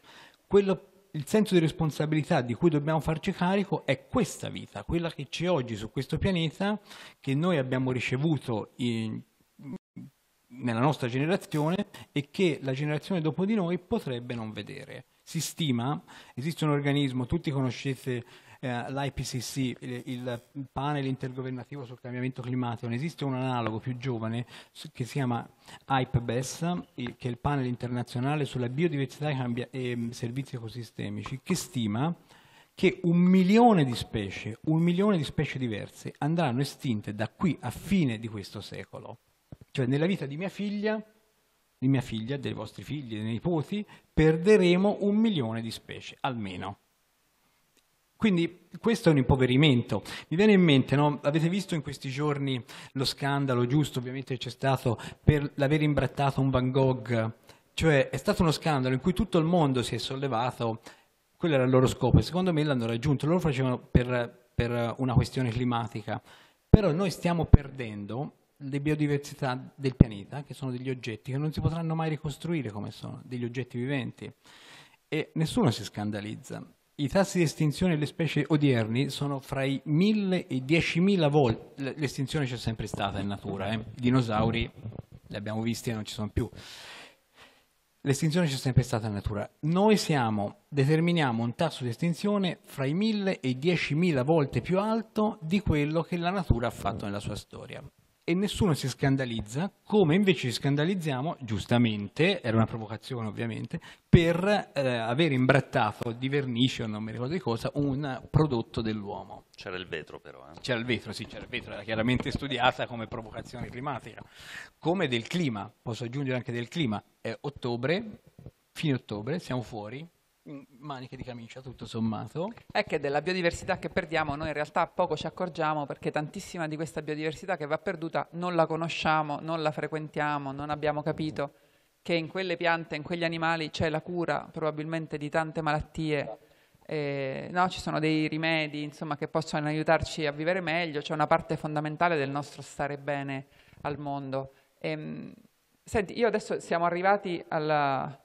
Speaker 5: Quello, il senso di responsabilità di cui dobbiamo farci carico è questa vita, quella che c'è oggi su questo pianeta, che noi abbiamo ricevuto in, nella nostra generazione e che la generazione dopo di noi potrebbe non vedere. Si stima, esiste un organismo, tutti conoscete eh, l'IPCC, il, il, panel intergovernativo sul cambiamento climatico, ne esiste un analogo più giovane che si chiama IPBES, che è il panel internazionale sulla biodiversità e mm, servizi ecosistemici, che stima che un milione di specie, un milione di specie diverse andranno estinte da qui a fine di questo secolo. Cioè nella vita di mia figlia, di mia figlia, dei vostri figli, dei nipoti, perderemo un milione di specie, almeno. Quindi questo è un impoverimento. Mi viene in mente, no? avete visto in questi giorni lo scandalo giusto, ovviamente c'è stato, per l'aver imbrattato un Van Gogh. Cioè è stato uno scandalo in cui tutto il mondo si è sollevato, quello era il loro scopo e secondo me l'hanno raggiunto, loro lo facevano per, per una questione climatica. Però noi stiamo perdendo le biodiversità del pianeta, che sono degli oggetti che non si potranno mai ricostruire come sono, degli oggetti viventi. E nessuno si scandalizza. I tassi di estinzione delle specie odierni sono fra i 1000 e i 10.000 volte. L'estinzione c'è sempre stata in natura, eh? i dinosauri li abbiamo visti e non ci sono più. L'estinzione c'è sempre stata in natura. Noi siamo, determiniamo un tasso di estinzione fra i 1000 e i 10.000 volte più alto di quello che la natura ha fatto nella sua storia e nessuno si scandalizza, come invece ci scandalizziamo, giustamente, era una provocazione ovviamente, per eh, aver imbrattato di vernice o non mi ricordo di cosa un prodotto dell'uomo. C'era il vetro però. Eh. C'era il vetro, sì, c'era il vetro, era chiaramente studiata come provocazione climatica. Come del clima, posso aggiungere anche del clima, è ottobre, fine ottobre, siamo fuori,
Speaker 2: maniche di camicia
Speaker 5: tutto sommato.
Speaker 2: È che della biodiversità che perdiamo noi in realtà poco ci accorgiamo perché tantissima di questa biodiversità che va perduta non la conosciamo, non la frequentiamo, non abbiamo capito che in quelle piante, in quegli animali c'è la cura probabilmente di tante malattie. Eh, no, ci sono dei rimedi insomma, che possono aiutarci a vivere meglio, c'è una parte fondamentale del nostro stare bene al mondo. E, ehm, senti, io adesso siamo arrivati alla,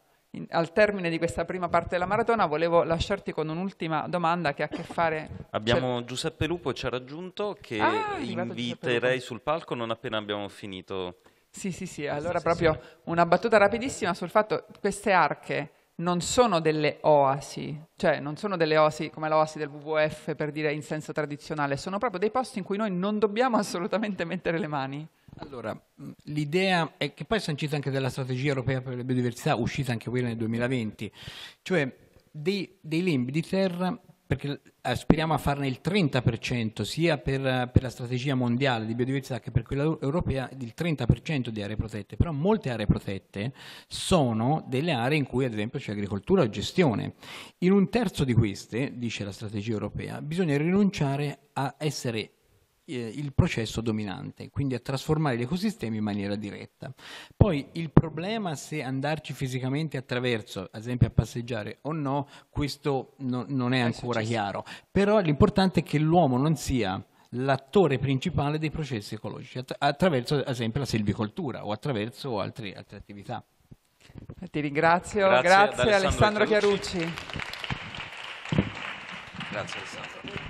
Speaker 2: al termine di questa prima parte della maratona volevo lasciarti con un'ultima domanda che ha a che fare...
Speaker 1: Abbiamo cioè Giuseppe Lupo ci ha raggiunto che ah, inviterei sul palco non appena abbiamo finito.
Speaker 2: Sì, sì, sì, allora proprio una battuta rapidissima sul fatto che queste arche non sono delle oasi, cioè non sono delle oasi come l'oasi del WWF per dire in senso tradizionale, sono proprio dei posti in cui noi non dobbiamo assolutamente mettere le mani
Speaker 5: allora, l'idea è che poi è sancita anche dalla strategia europea per la biodiversità, uscita anche quella nel 2020, cioè dei, dei lembi di terra perché aspiriamo a farne il 30% sia per, per, la strategia mondiale di biodiversità che per quella europea il 30% di aree protette, però molte aree protette sono delle aree in cui ad esempio c'è agricoltura o gestione. In un terzo di queste, dice la strategia europea, bisogna rinunciare a essere eh, il processo dominante, quindi a trasformare gli ecosistemi in maniera diretta. Poi il problema se andarci fisicamente attraverso, ad esempio a passeggiare o no, questo no, non è ancora è chiaro, però l'importante è che l'uomo non sia l'attore principale dei processi ecologici, attra- attraverso ad esempio la selvicoltura o attraverso altre, altre attività.
Speaker 2: Eh, ti ringrazio, grazie, grazie Alessandro, Alessandro Chiarucci. Chiarucci.
Speaker 1: Grazie Alessandro.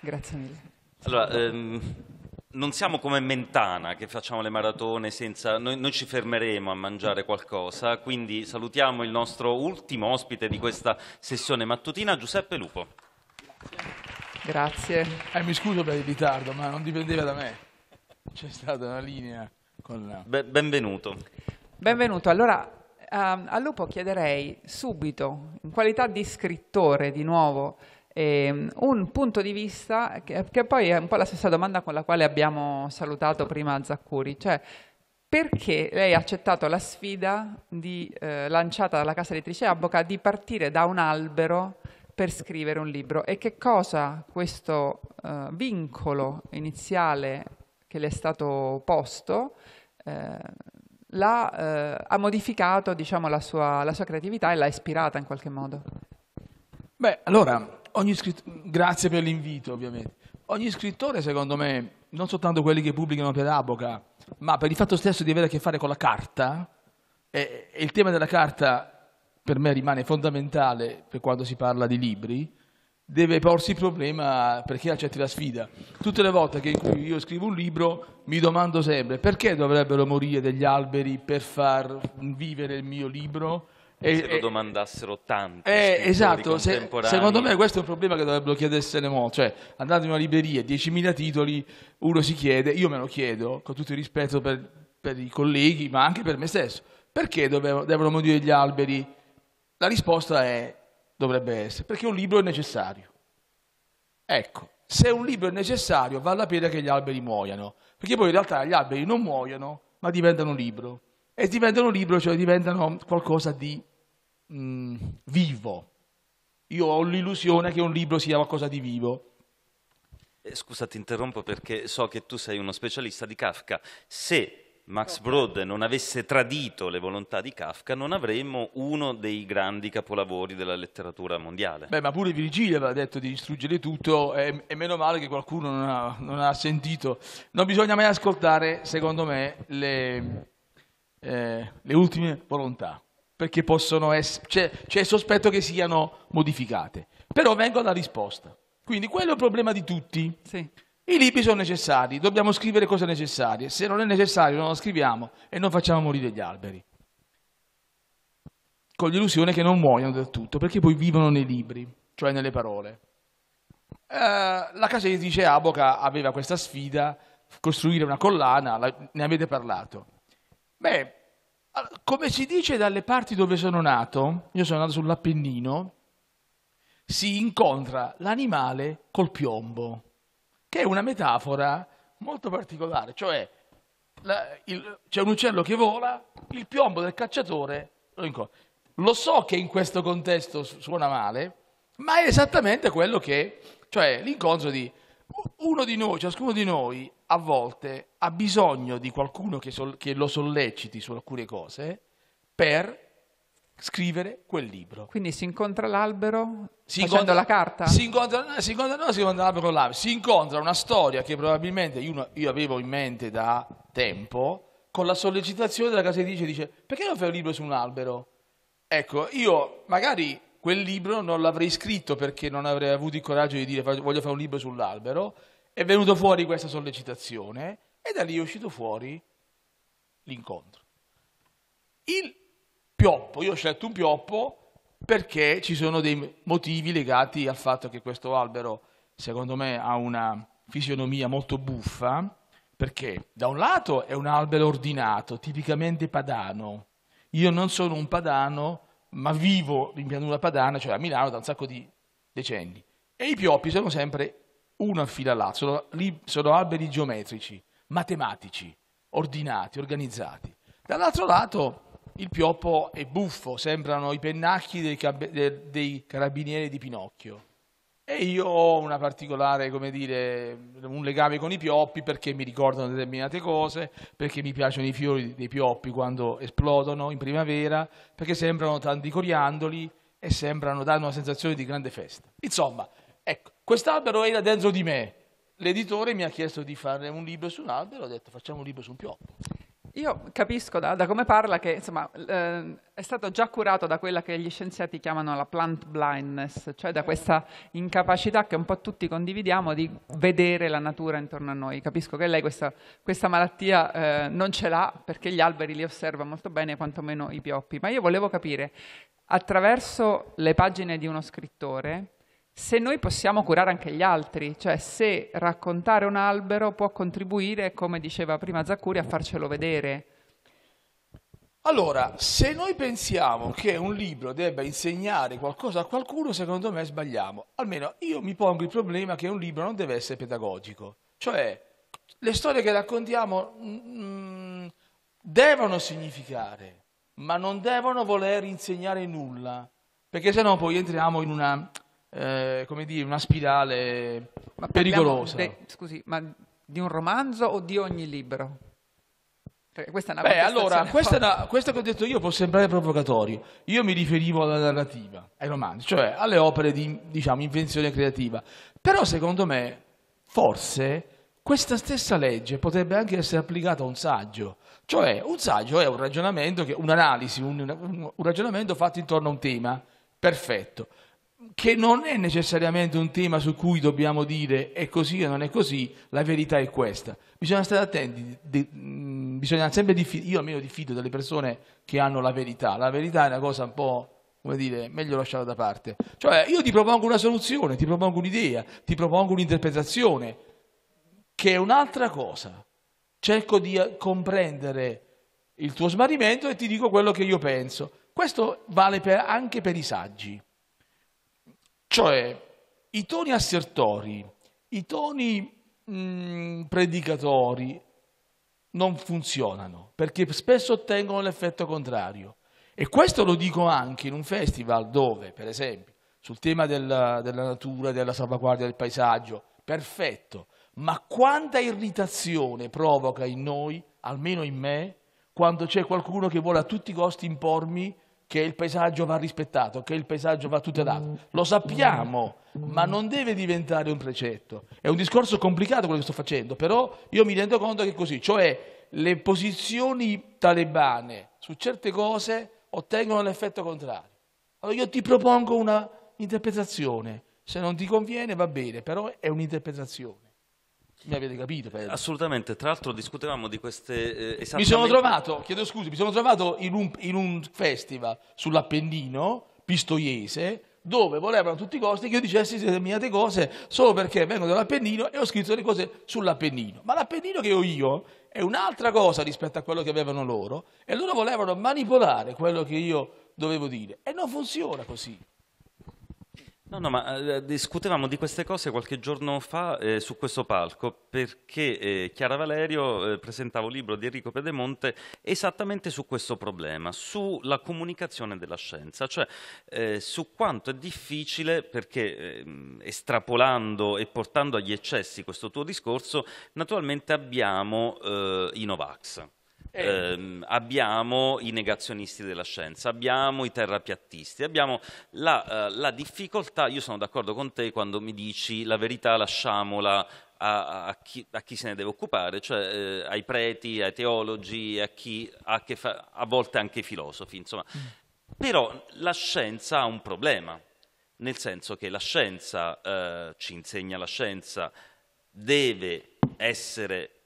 Speaker 2: Grazie mille.
Speaker 1: Allora, ehm, non siamo come Mentana che facciamo le maratone senza... Noi, noi, ci fermeremo a mangiare qualcosa, quindi salutiamo il nostro ultimo ospite di questa sessione mattutina, Giuseppe Lupo.
Speaker 6: Grazie. Eh, mi scuso per il ritardo, ma non dipendeva da me.
Speaker 2: C'è stata una
Speaker 1: linea con la... Be benvenuto.
Speaker 2: Benvenuto. Allora, um, a Lupo chiederei subito, in qualità di scrittore di nuovo, eh, un punto di vista che, che, poi è un po' la stessa domanda con la quale abbiamo salutato prima Zaccuri, cioè perché lei ha accettato la sfida di, eh, lanciata dalla casa editrice Abboca di partire da un albero per scrivere un libro e che cosa questo eh, vincolo iniziale che le è stato posto eh, la, eh, ha modificato diciamo, la, sua, la, sua, creatività e l'ha ispirata in qualche modo?
Speaker 6: Beh, allora, ogni scrittore, grazie per l'invito ovviamente, ogni scrittore secondo me, non soltanto quelli che pubblicano per Aboca, ma per il fatto stesso di avere a che fare con la carta, e, e il tema della carta per me rimane fondamentale per quando si parla di libri, deve porsi il problema perché accetti la sfida. Tutte le volte che io scrivo un libro mi domando sempre perché dovrebbero morire degli alberi per far vivere il mio libro?
Speaker 1: se lo domandassero tanti Eh, esatto, se, secondo
Speaker 6: me questo è un problema che dovrebbero chiedersene mo', cioè andando in una libreria, 10.000 titoli, uno si chiede, io me lo chiedo, con tutto il rispetto per, per i colleghi, ma anche per me stesso, perché dovevo, devono morire gli alberi? La risposta è, dovrebbe essere, perché un libro è necessario. Ecco, se un libro è necessario vale la pena che gli alberi muoiano, perché poi in realtà gli alberi non muoiono, ma diventano libro. E diventano libro, cioè diventano qualcosa di mh, mm, vivo. Io ho l'illusione che un libro sia qualcosa di vivo.
Speaker 1: Eh, scusa, ti interrompo perché so che tu sei uno specialista di Kafka. Se Max Brod non avesse tradito le volontà di Kafka, non avremmo uno dei grandi capolavori della letteratura mondiale.
Speaker 6: Beh, ma pure Virgilio aveva detto di distruggere tutto e, e meno male che qualcuno non ha, non ha, sentito. Non bisogna mai ascoltare, secondo me, le, eh, le ultime volontà perché possono essere, c'è, c'è il sospetto che siano modificate, però vengo alla risposta. Quindi quello è il problema di tutti. Sì. I libri sono necessari, dobbiamo scrivere cose necessarie, se non è necessario non lo scriviamo e non facciamo morire gli alberi. Con l'illusione che non muoiono del tutto, perché poi vivono nei libri, cioè nelle parole. Eh, la casa editrice Aboca aveva questa sfida, costruire una collana, la, ne avete parlato. Beh, come si dice dalle parti dove sono nato, io sono nato sull'Appennino, si incontra l'animale col piombo, che è una metafora molto particolare, cioè c'è un uccello che vola, il piombo del cacciatore lo incontra. Lo so che in questo contesto suona male, ma è esattamente quello che, cioè l'incontro di uno di noi, ciascuno di noi a volte ha bisogno di qualcuno che, sol- che lo solleciti su alcune cose per scrivere quel libro.
Speaker 2: Quindi si incontra l'albero si incontra, la carta? Si
Speaker 6: incontra, si incontra, no, si incontra l'albero là, si incontra una storia che probabilmente io, io, avevo in mente da tempo con la sollecitazione della casa editrice dice perché non fai un libro su un albero? Ecco, io magari quel libro non l'avrei scritto perché non avrei avuto il coraggio di dire voglio fare un libro sull'albero, è venuta fuori questa sollecitazione e da lì è uscito fuori l'incontro. Il pioppo, io ho scelto un pioppo perché ci sono dei motivi legati al fatto che questo albero, secondo me, ha una fisionomia molto buffa, perché da un lato è un albero ordinato, tipicamente padano. Io non sono un padano, ma vivo in pianura padana, cioè a Milano da un sacco di decenni. E i pioppi sono sempre uno affila l'altro, sono, sono alberi geometrici, matematici, ordinati, organizzati. Dall'altro lato il pioppo è buffo, sembrano i pennacchi dei, dei carabinieri di Pinocchio. E io ho una particolare, come dire, un legame con i pioppi perché mi ricordano determinate cose, perché mi piacciono i fiori dei pioppi quando esplodono in primavera, perché sembrano tanti coriandoli e sembrano, danno una sensazione di grande festa. Insomma, ecco, Quest'albero era dentro di me. L'editore mi ha chiesto di fare un libro su un albero, ho detto facciamo un libro su un pioppo.
Speaker 2: Io capisco da, da come parla che insomma, eh, è stato già curato da quella che gli scienziati chiamano la plant blindness, cioè da questa incapacità che un po' tutti condividiamo di vedere la natura intorno a noi. Capisco che lei questa, questa malattia eh, non ce l'ha perché gli alberi li osserva molto bene, quantomeno i pioppi. Ma io volevo capire, attraverso le pagine di uno scrittore, se noi possiamo curare anche gli altri, cioè se raccontare un albero può contribuire, come diceva prima Zaccuri, a farcelo vedere.
Speaker 6: Allora, se noi pensiamo che un libro debba insegnare qualcosa a qualcuno, secondo me sbagliamo. Almeno io mi pongo il problema che un libro non deve essere pedagogico. Cioè, le storie che raccontiamo mh, mm, devono significare, ma non devono voler insegnare nulla, perché sennò poi entriamo in una eh, come dire,
Speaker 2: una spirale ma pericolosa. De, scusi, ma di un romanzo o di ogni libro? Perché cioè, questa è una Beh, allora, *laughs* questa,
Speaker 6: questa, che ho detto io può sembrare provocatorio. Io mi riferivo alla narrativa, ai romanzi, cioè alle opere di diciamo, invenzione creativa. Però secondo me, forse, questa stessa legge potrebbe anche essere applicata a un saggio. Cioè, un saggio è un ragionamento, un'analisi, un, un, un ragionamento fatto intorno a un tema. Perfetto che non è necessariamente un tema su cui dobbiamo dire è così o non è così, la verità è questa. Bisogna stare attenti, di, di, mm, bisogna sempre diffidare, io almeno diffido delle persone che hanno la verità, la verità è una cosa un po', come dire, meglio lasciata da parte. Cioè io ti propongo una soluzione, ti propongo un'idea, ti propongo un'interpretazione, che è un'altra cosa. Cerco di eh, comprendere il tuo smarrimento e ti dico quello che io penso. Questo vale per, anche per i saggi. Cioè, i toni assertori, i toni mh, predicatori non funzionano perché spesso ottengono l'effetto contrario. E questo lo dico anche in un festival dove, per esempio, sul tema della, della natura, della salvaguardia del paesaggio, perfetto, ma quanta irritazione provoca in noi, almeno in me, quando c'è qualcuno che vuole a tutti i costi impormi che il paesaggio va rispettato, che il paesaggio va tutelato. Lo sappiamo, ma non deve diventare un precetto. È un discorso complicato quello che sto facendo, però io mi rendo conto che è così, cioè le posizioni talebane su certe cose ottengono l'effetto contrario. Allora io ti propongo una interpretazione, se non ti conviene va bene, però è un'interpretazione. Mi avete capito, Pedro?
Speaker 1: Assolutamente, tra l'altro discutevamo di queste eh, esattamente... Mi sono
Speaker 6: trovato, chiedo scusa, mi sono trovato in un, in un festival sull'Appennino, pistoiese, dove volevano a tutti i costi che io dicessi determinate cose solo perché vengo dall'Appennino e ho scritto le cose sull'Appennino. Ma l'Appennino che ho io è un'altra cosa rispetto a quello che avevano loro e loro volevano manipolare quello che io dovevo dire e non funziona così.
Speaker 1: No, no, ma eh, discutevamo di queste cose qualche giorno fa eh, su questo palco perché eh, Chiara Valerio eh, presentava un libro di Enrico Pedemonte esattamente su questo problema, sulla comunicazione della scienza, cioè eh, su quanto è difficile, perché ehm, estrapolando e portando agli eccessi questo tuo discorso, naturalmente abbiamo eh, i Novax eh, ehm, abbiamo i negazionisti della scienza, abbiamo i terrapiattisti, abbiamo la, uh, la difficoltà, io sono d'accordo con te quando mi dici la verità lasciamola a, a, chi, a, chi, se ne deve occupare, cioè eh, ai preti, ai teologi, a chi a, fa, a volte anche ai filosofi, insomma. Mm. Però la scienza ha un problema, nel senso che la scienza eh, ci insegna la scienza, deve essere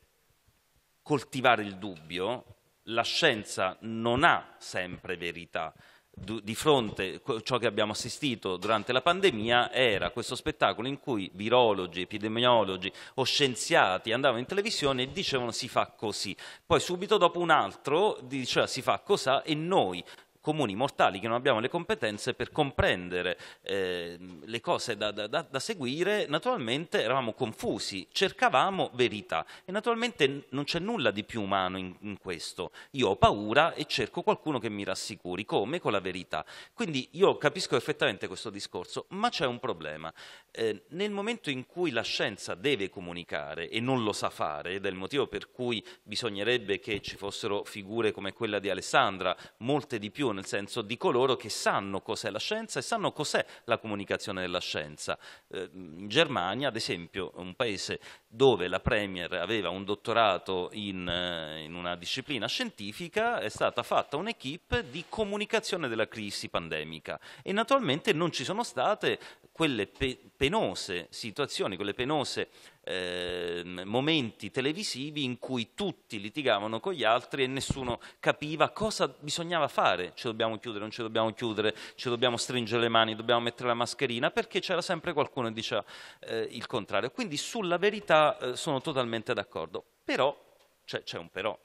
Speaker 1: coltivare il dubbio, la scienza non ha sempre verità. Di fronte a ciò che abbiamo assistito durante la pandemia era questo spettacolo in cui virologi, epidemiologi o scienziati andavano in televisione e dicevano si fa così, poi subito dopo un altro diceva si fa cos'ha e noi comuni mortali che non abbiamo le competenze per comprendere eh, le cose da, da, da, seguire, naturalmente eravamo confusi, cercavamo verità e naturalmente non c'è nulla di più umano in, in questo. Io ho paura e cerco qualcuno che mi rassicuri, come? Con la verità. Quindi io capisco perfettamente questo discorso, ma c'è un problema. Eh, nel momento in cui la scienza deve comunicare e non lo sa fare, ed è il motivo per cui bisognerebbe che ci fossero figure come quella di Alessandra, molte di più nel senso di coloro che sanno cos'è la scienza e sanno cos'è la comunicazione della scienza. Eh, in Germania, ad esempio, un paese dove la Premier aveva un dottorato in, eh, in una disciplina scientifica, è stata fatta un'equipe di comunicazione della crisi pandemica e naturalmente non ci sono state quelle pe penose situazioni, quelle penose eh, momenti televisivi in cui tutti litigavano con gli altri e nessuno capiva cosa bisognava fare, Ci dobbiamo chiudere, non ci dobbiamo chiudere, ci dobbiamo stringere le mani, dobbiamo mettere la mascherina, perché c'era sempre qualcuno che diceva eh, il contrario. Quindi sulla verità eh, sono totalmente d'accordo, però cioè, c'è cioè, un però.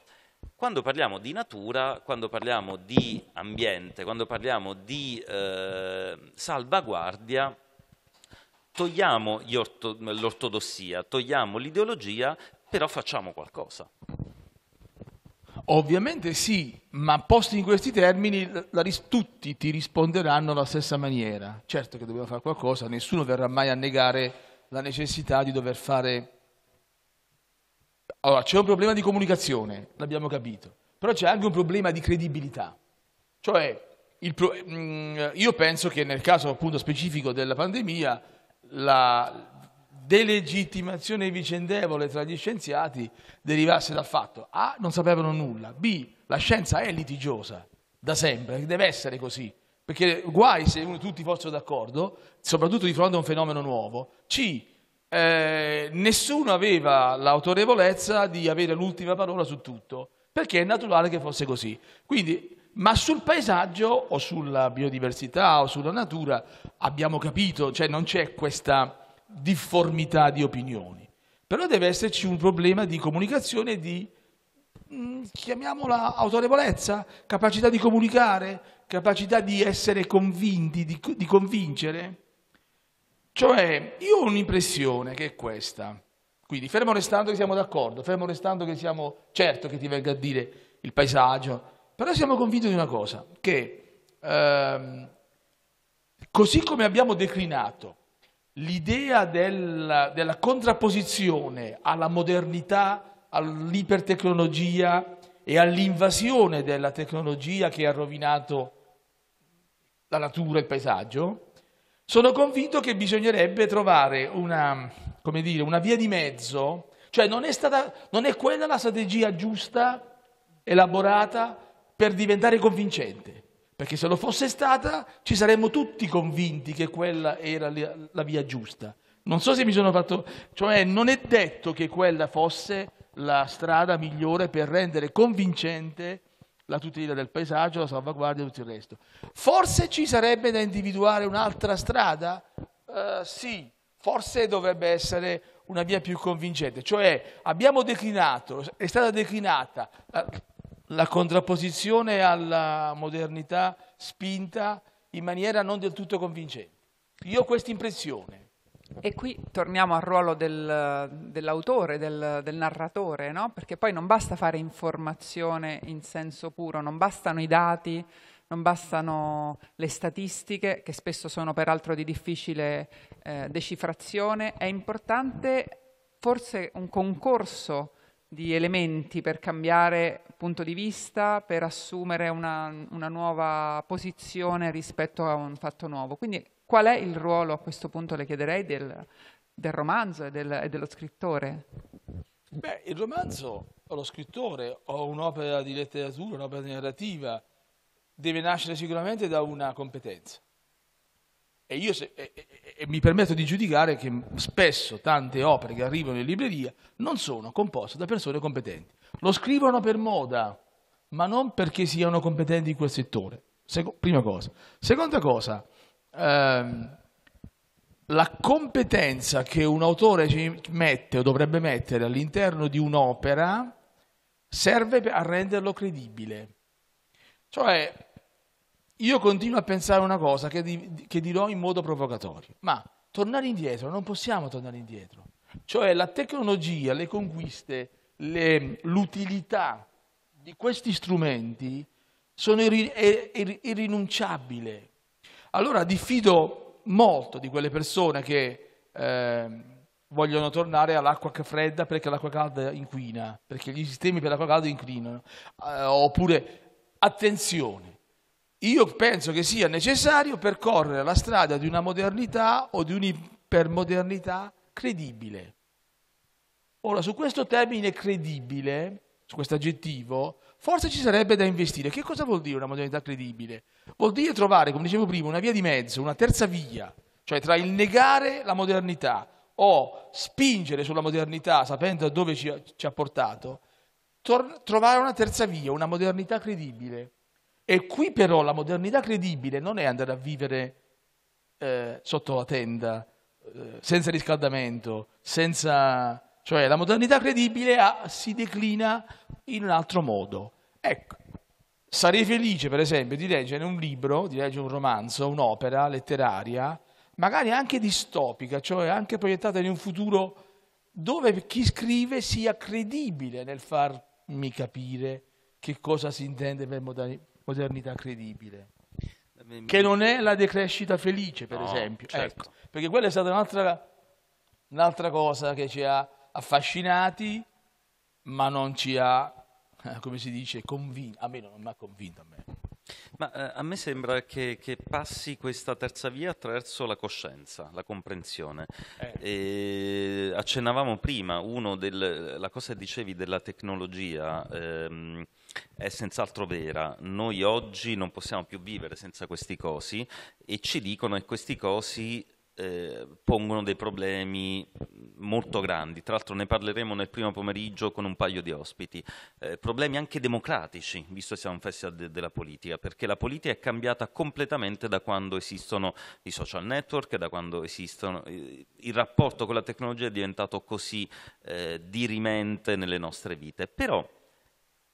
Speaker 1: Quando parliamo di natura, quando parliamo di ambiente, quando parliamo di eh, salvaguardia, togliamo orto, l'ortodossia, togliamo l'ideologia, però facciamo qualcosa.
Speaker 6: Ovviamente sì, ma posti in questi termini ris- tutti ti risponderanno alla stessa maniera. Certo che dobbiamo fare qualcosa, nessuno verrà mai a negare la necessità di dover fare... Allora, c'è un problema di comunicazione, l'abbiamo capito, però c'è anche un problema di credibilità. Cioè, pro- mm, io penso che nel caso appunto specifico della pandemia la delegittimazione vicendevole tra gli scienziati derivasse dal fatto A. non sapevano nulla, B. la scienza è litigiosa da sempre, deve essere così, perché guai se tutti fossero d'accordo, soprattutto di fronte a un fenomeno nuovo. C. Eh, nessuno aveva l'autorevolezza di avere l'ultima parola su tutto, perché è naturale che fosse così. Quindi ma sul paesaggio o sulla biodiversità o sulla natura abbiamo capito, cioè non c'è questa difformità di opinioni. Però deve esserci un problema di comunicazione e di, mm, chiamiamola, autorevolezza, capacità di comunicare, capacità di essere convinti, di, di convincere. Cioè, io ho un'impressione che è questa. Quindi, fermo restando che siamo d'accordo, fermo restando che siamo certo che ti venga a dire il paesaggio, però siamo convinti di una cosa, che ehm, così come abbiamo declinato l'idea del, della contrapposizione alla modernità, all'ipertecnologia e all'invasione della tecnologia che ha rovinato la natura e il paesaggio, sono convinto che bisognerebbe trovare una, dire, una via di mezzo, cioè non è, stata, non è quella la strategia giusta, elaborata, per diventare convincente, perché se lo fosse stata ci saremmo tutti convinti che quella era la via giusta. Non so se mi sono fatto, cioè non è detto che quella fosse la strada migliore per rendere convincente la tutela del paesaggio, la salvaguardia e tutto il resto. Forse ci sarebbe da individuare un'altra strada? Uh, sì, forse dovrebbe essere una via più convincente, cioè abbiamo declinato, è stata declinata, eh, la contrapposizione alla modernità
Speaker 2: spinta in maniera non del tutto convincente. Io ho questa impressione. E qui torniamo al ruolo del, dell'autore, del, del narratore, no? perché poi non basta fare informazione in senso puro, non bastano i dati, non bastano le statistiche, che spesso sono peraltro di difficile eh, decifrazione, è importante forse un concorso di elementi per cambiare punto di vista, per assumere una, una nuova posizione rispetto a un fatto nuovo. Quindi qual è il ruolo, a questo punto le chiederei, del, del romanzo e, del, e, dello scrittore?
Speaker 6: Beh, il romanzo o lo scrittore o un'opera di letteratura, un'opera di narrativa, deve nascere sicuramente da una competenza. E io se, e, e, e mi permetto di giudicare che spesso tante opere che arrivano in libreria non sono composte da persone competenti. Lo scrivono per moda, ma non perché siano competenti in quel settore. Seco prima cosa. Seconda cosa, ehm, la competenza che un autore ci mette o dovrebbe mettere all'interno di un'opera serve a renderlo credibile. Cioè, io continuo a pensare una cosa che, di, che dirò in modo provocatorio, ma tornare indietro non possiamo tornare indietro. Cioè, la tecnologia, le conquiste, l'utilità di questi strumenti sono irri, è, irrinunciabile. Allora diffido molto di quelle persone che eh, vogliono tornare all'acqua fredda perché l'acqua calda inquina, perché gli sistemi per l'acqua calda inquinano. Eh, oppure, attenzione, io penso che sia necessario percorrere la strada di una modernità o di un'ipermodernità credibile. Ora, su questo termine credibile, su questo aggettivo, forse ci sarebbe da investire. Che cosa vuol dire una modernità credibile? Vuol dire trovare, come dicevo prima, una via di mezzo, una terza via, cioè tra il negare la modernità o spingere sulla modernità sapendo a dove ci ha, ci ha portato, trovare una terza via, una modernità credibile. E qui però la modernità credibile non è andare a vivere eh, sotto la tenda, eh, senza riscaldamento, senza cioè la modernità credibile ha, si declina in un altro modo. Ecco, sarei felice per esempio di leggere un libro, di leggere un romanzo, un'opera letteraria, magari anche distopica, cioè anche proiettata in un futuro dove chi scrive sia credibile nel farmi capire che cosa si intende per modernità credibile. Che non è la decrescita felice, per no, esempio. Ecco, certo. Ecco, perché quella è stata un'altra, un cosa che ci ha affascinati, ma non ci ha, *laughs* come si dice, convinto, almeno non mi ha convinto a me.
Speaker 1: Ma eh, a me sembra che, che, passi questa terza via attraverso la coscienza, la comprensione. Eh. eh. accennavamo prima, uno del, la cosa che dicevi della tecnologia ehm, è senz'altro vera. Noi oggi non possiamo più vivere senza questi cosi e ci dicono che questi cosi eh, pongono dei problemi molto grandi, tra l'altro ne parleremo nel primo pomeriggio con un paio di ospiti, eh, problemi anche democratici, visto che siamo un festival de della politica, perché la politica è cambiata completamente da quando esistono i social network, da quando esistono, eh, il rapporto con la tecnologia è diventato così eh, dirimente nelle nostre vite, però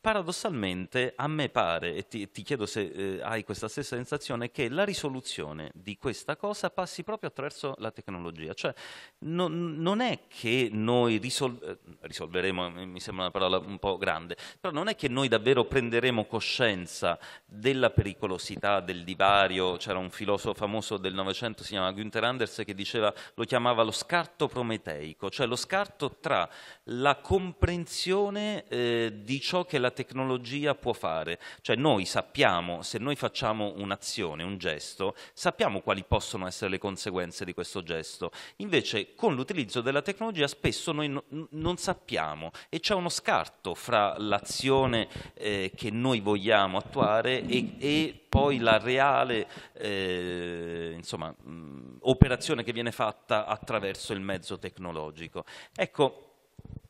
Speaker 1: Paradossalmente a me pare, e ti, ti chiedo se eh, hai questa stessa sensazione, che la risoluzione di questa cosa passi proprio attraverso la tecnologia. Cioè no, non è che noi risol- eh, risolveremo, eh, mi sembra una parola un po' grande, però non è che noi davvero prenderemo coscienza della pericolosità, del divario. C'era un filosofo famoso del Novecento, si chiama Günther Anders, che diceva, lo chiamava lo scarto prometeico, cioè lo scarto tra la comprensione eh, di ciò che la tecnologia può fare, cioè noi sappiamo, se noi facciamo un'azione, un gesto, sappiamo quali possono essere le conseguenze di questo gesto, invece con l'utilizzo della tecnologia spesso noi no, non sappiamo e c'è uno scarto fra l'azione eh, che noi vogliamo attuare e, e poi la reale eh, insomma, mh, mm, operazione che viene fatta attraverso il mezzo tecnologico. Ecco,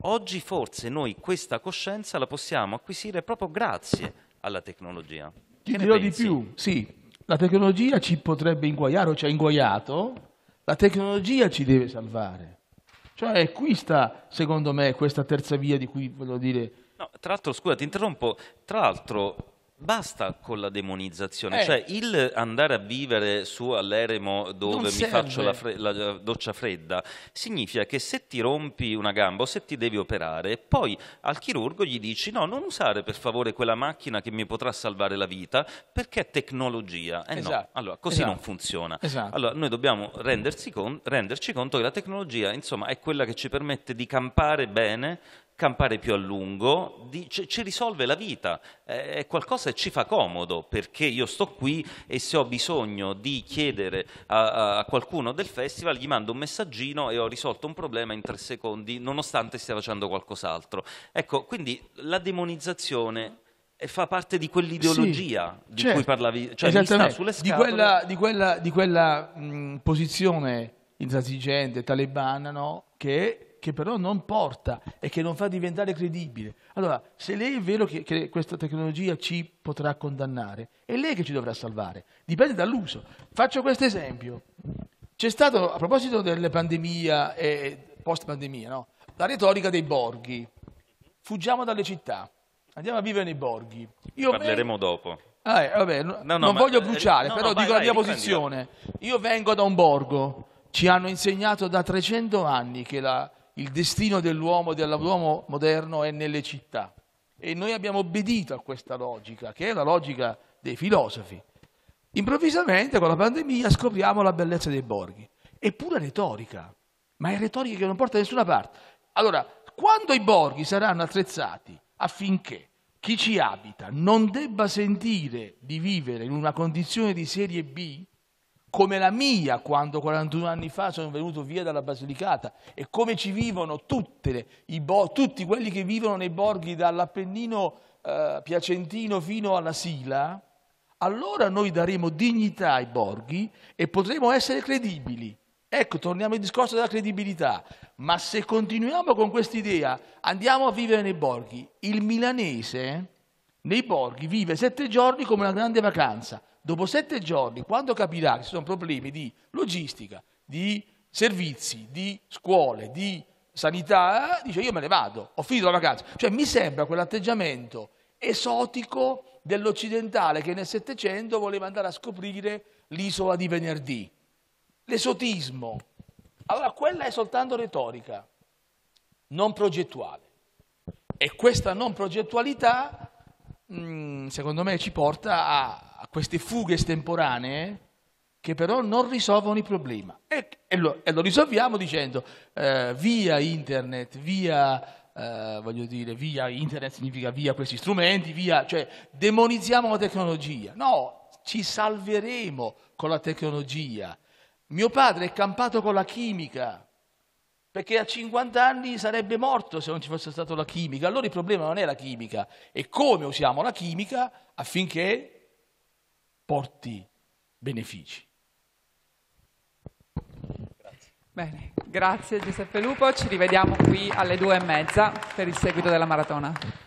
Speaker 1: Oggi forse noi questa coscienza la possiamo acquisire proprio grazie alla tecnologia. Ti dirò di più,
Speaker 6: sì, la tecnologia ci potrebbe inguaiare o ci ha inguaiato, la tecnologia ci deve salvare. Cioè qui sta, secondo me, questa terza via di cui voglio dire...
Speaker 1: No, tra l'altro, scusa, ti interrompo, tra l'altro Basta con la demonizzazione, eh. cioè il andare a vivere su all'eremo dove mi faccio la, fre la, doccia fredda significa che se ti rompi una gamba o se ti devi operare, poi al chirurgo gli dici no, non usare per favore quella macchina che mi potrà salvare la vita perché è tecnologia. Eh esatto. no, allora così esatto. non funziona. Esatto. Allora noi dobbiamo con renderci conto che la tecnologia insomma è quella che ci permette di campare bene campare più a lungo, di, ci, ci, risolve la vita, è qualcosa che ci fa comodo perché io sto qui e se ho bisogno di chiedere a, a, qualcuno del festival gli mando un messaggino e ho risolto un problema in tre secondi nonostante stia facendo qualcos'altro. Ecco, quindi la demonizzazione fa parte di quell'ideologia sì, di certo, cui parlavi, cioè sta sulle scatole. Di quella,
Speaker 6: di quella, di quella mh, posizione intransigente, talebana, no? che che però non porta e che non fa diventare credibile. Allora, se lei è vero che, che questa tecnologia ci potrà condannare, è lei che ci dovrà salvare, dipende dall'uso. Faccio questo esempio. C'è stato, a proposito della pandemia e post pandemia, no? la retorica dei borghi. Fuggiamo dalle città, andiamo a vivere nei borghi. Io Parleremo me... dopo. Ah, eh, vabbè, no, no, non voglio eh, bruciare, no, però dico vai, la mia vai, posizione. Io vengo da un borgo, ci hanno insegnato da 300 anni che la il destino dell'uomo e dell'uomo moderno è nelle città. E noi abbiamo obbedito a questa logica, che è la logica dei filosofi. Improvvisamente con la pandemia scopriamo la bellezza dei borghi. È pura retorica, ma è retorica che non porta da nessuna parte. Allora, quando i borghi saranno attrezzati affinché chi ci abita non debba sentire di vivere in una condizione di serie B, come la mia quando 41 anni fa sono venuto via dalla Basilicata e come ci vivono le, tutti quelli che vivono nei borghi dall'Appennino eh, piacentino fino alla Sila, allora noi daremo dignità ai borghi e potremo essere credibili. Ecco, torniamo al discorso della credibilità, ma se continuiamo con quest'idea, andiamo a vivere nei borghi, il milanese nei borghi vive sette giorni come una grande vacanza. Dopo sette giorni, quando capirà che ci sono problemi di logistica, di servizi, di scuole, di sanità, dice io me ne vado, ho finito la vacanza. Cioè mi sembra quell'atteggiamento esotico dell'occidentale che nel Settecento voleva andare a scoprire l'isola di venerdì. L'esotismo. Allora quella è soltanto retorica, non progettuale. E questa non progettualità Mm, secondo me ci porta a, a, queste fughe estemporanee che però non risolvono il problema. E, e, lo, e lo, risolviamo dicendo eh, via internet, via... Eh, voglio dire, via internet significa via questi strumenti, via, cioè demonizziamo la tecnologia. No, ci salveremo con la tecnologia. Mio padre è campato con la chimica, perché a 50 anni sarebbe morto se non ci fosse stata la chimica. Allora il problema non è la chimica, è come usiamo la chimica affinché porti benefici.
Speaker 2: Bene, grazie Giuseppe Lupo, ci rivediamo qui alle due e mezza per il seguito della maratona.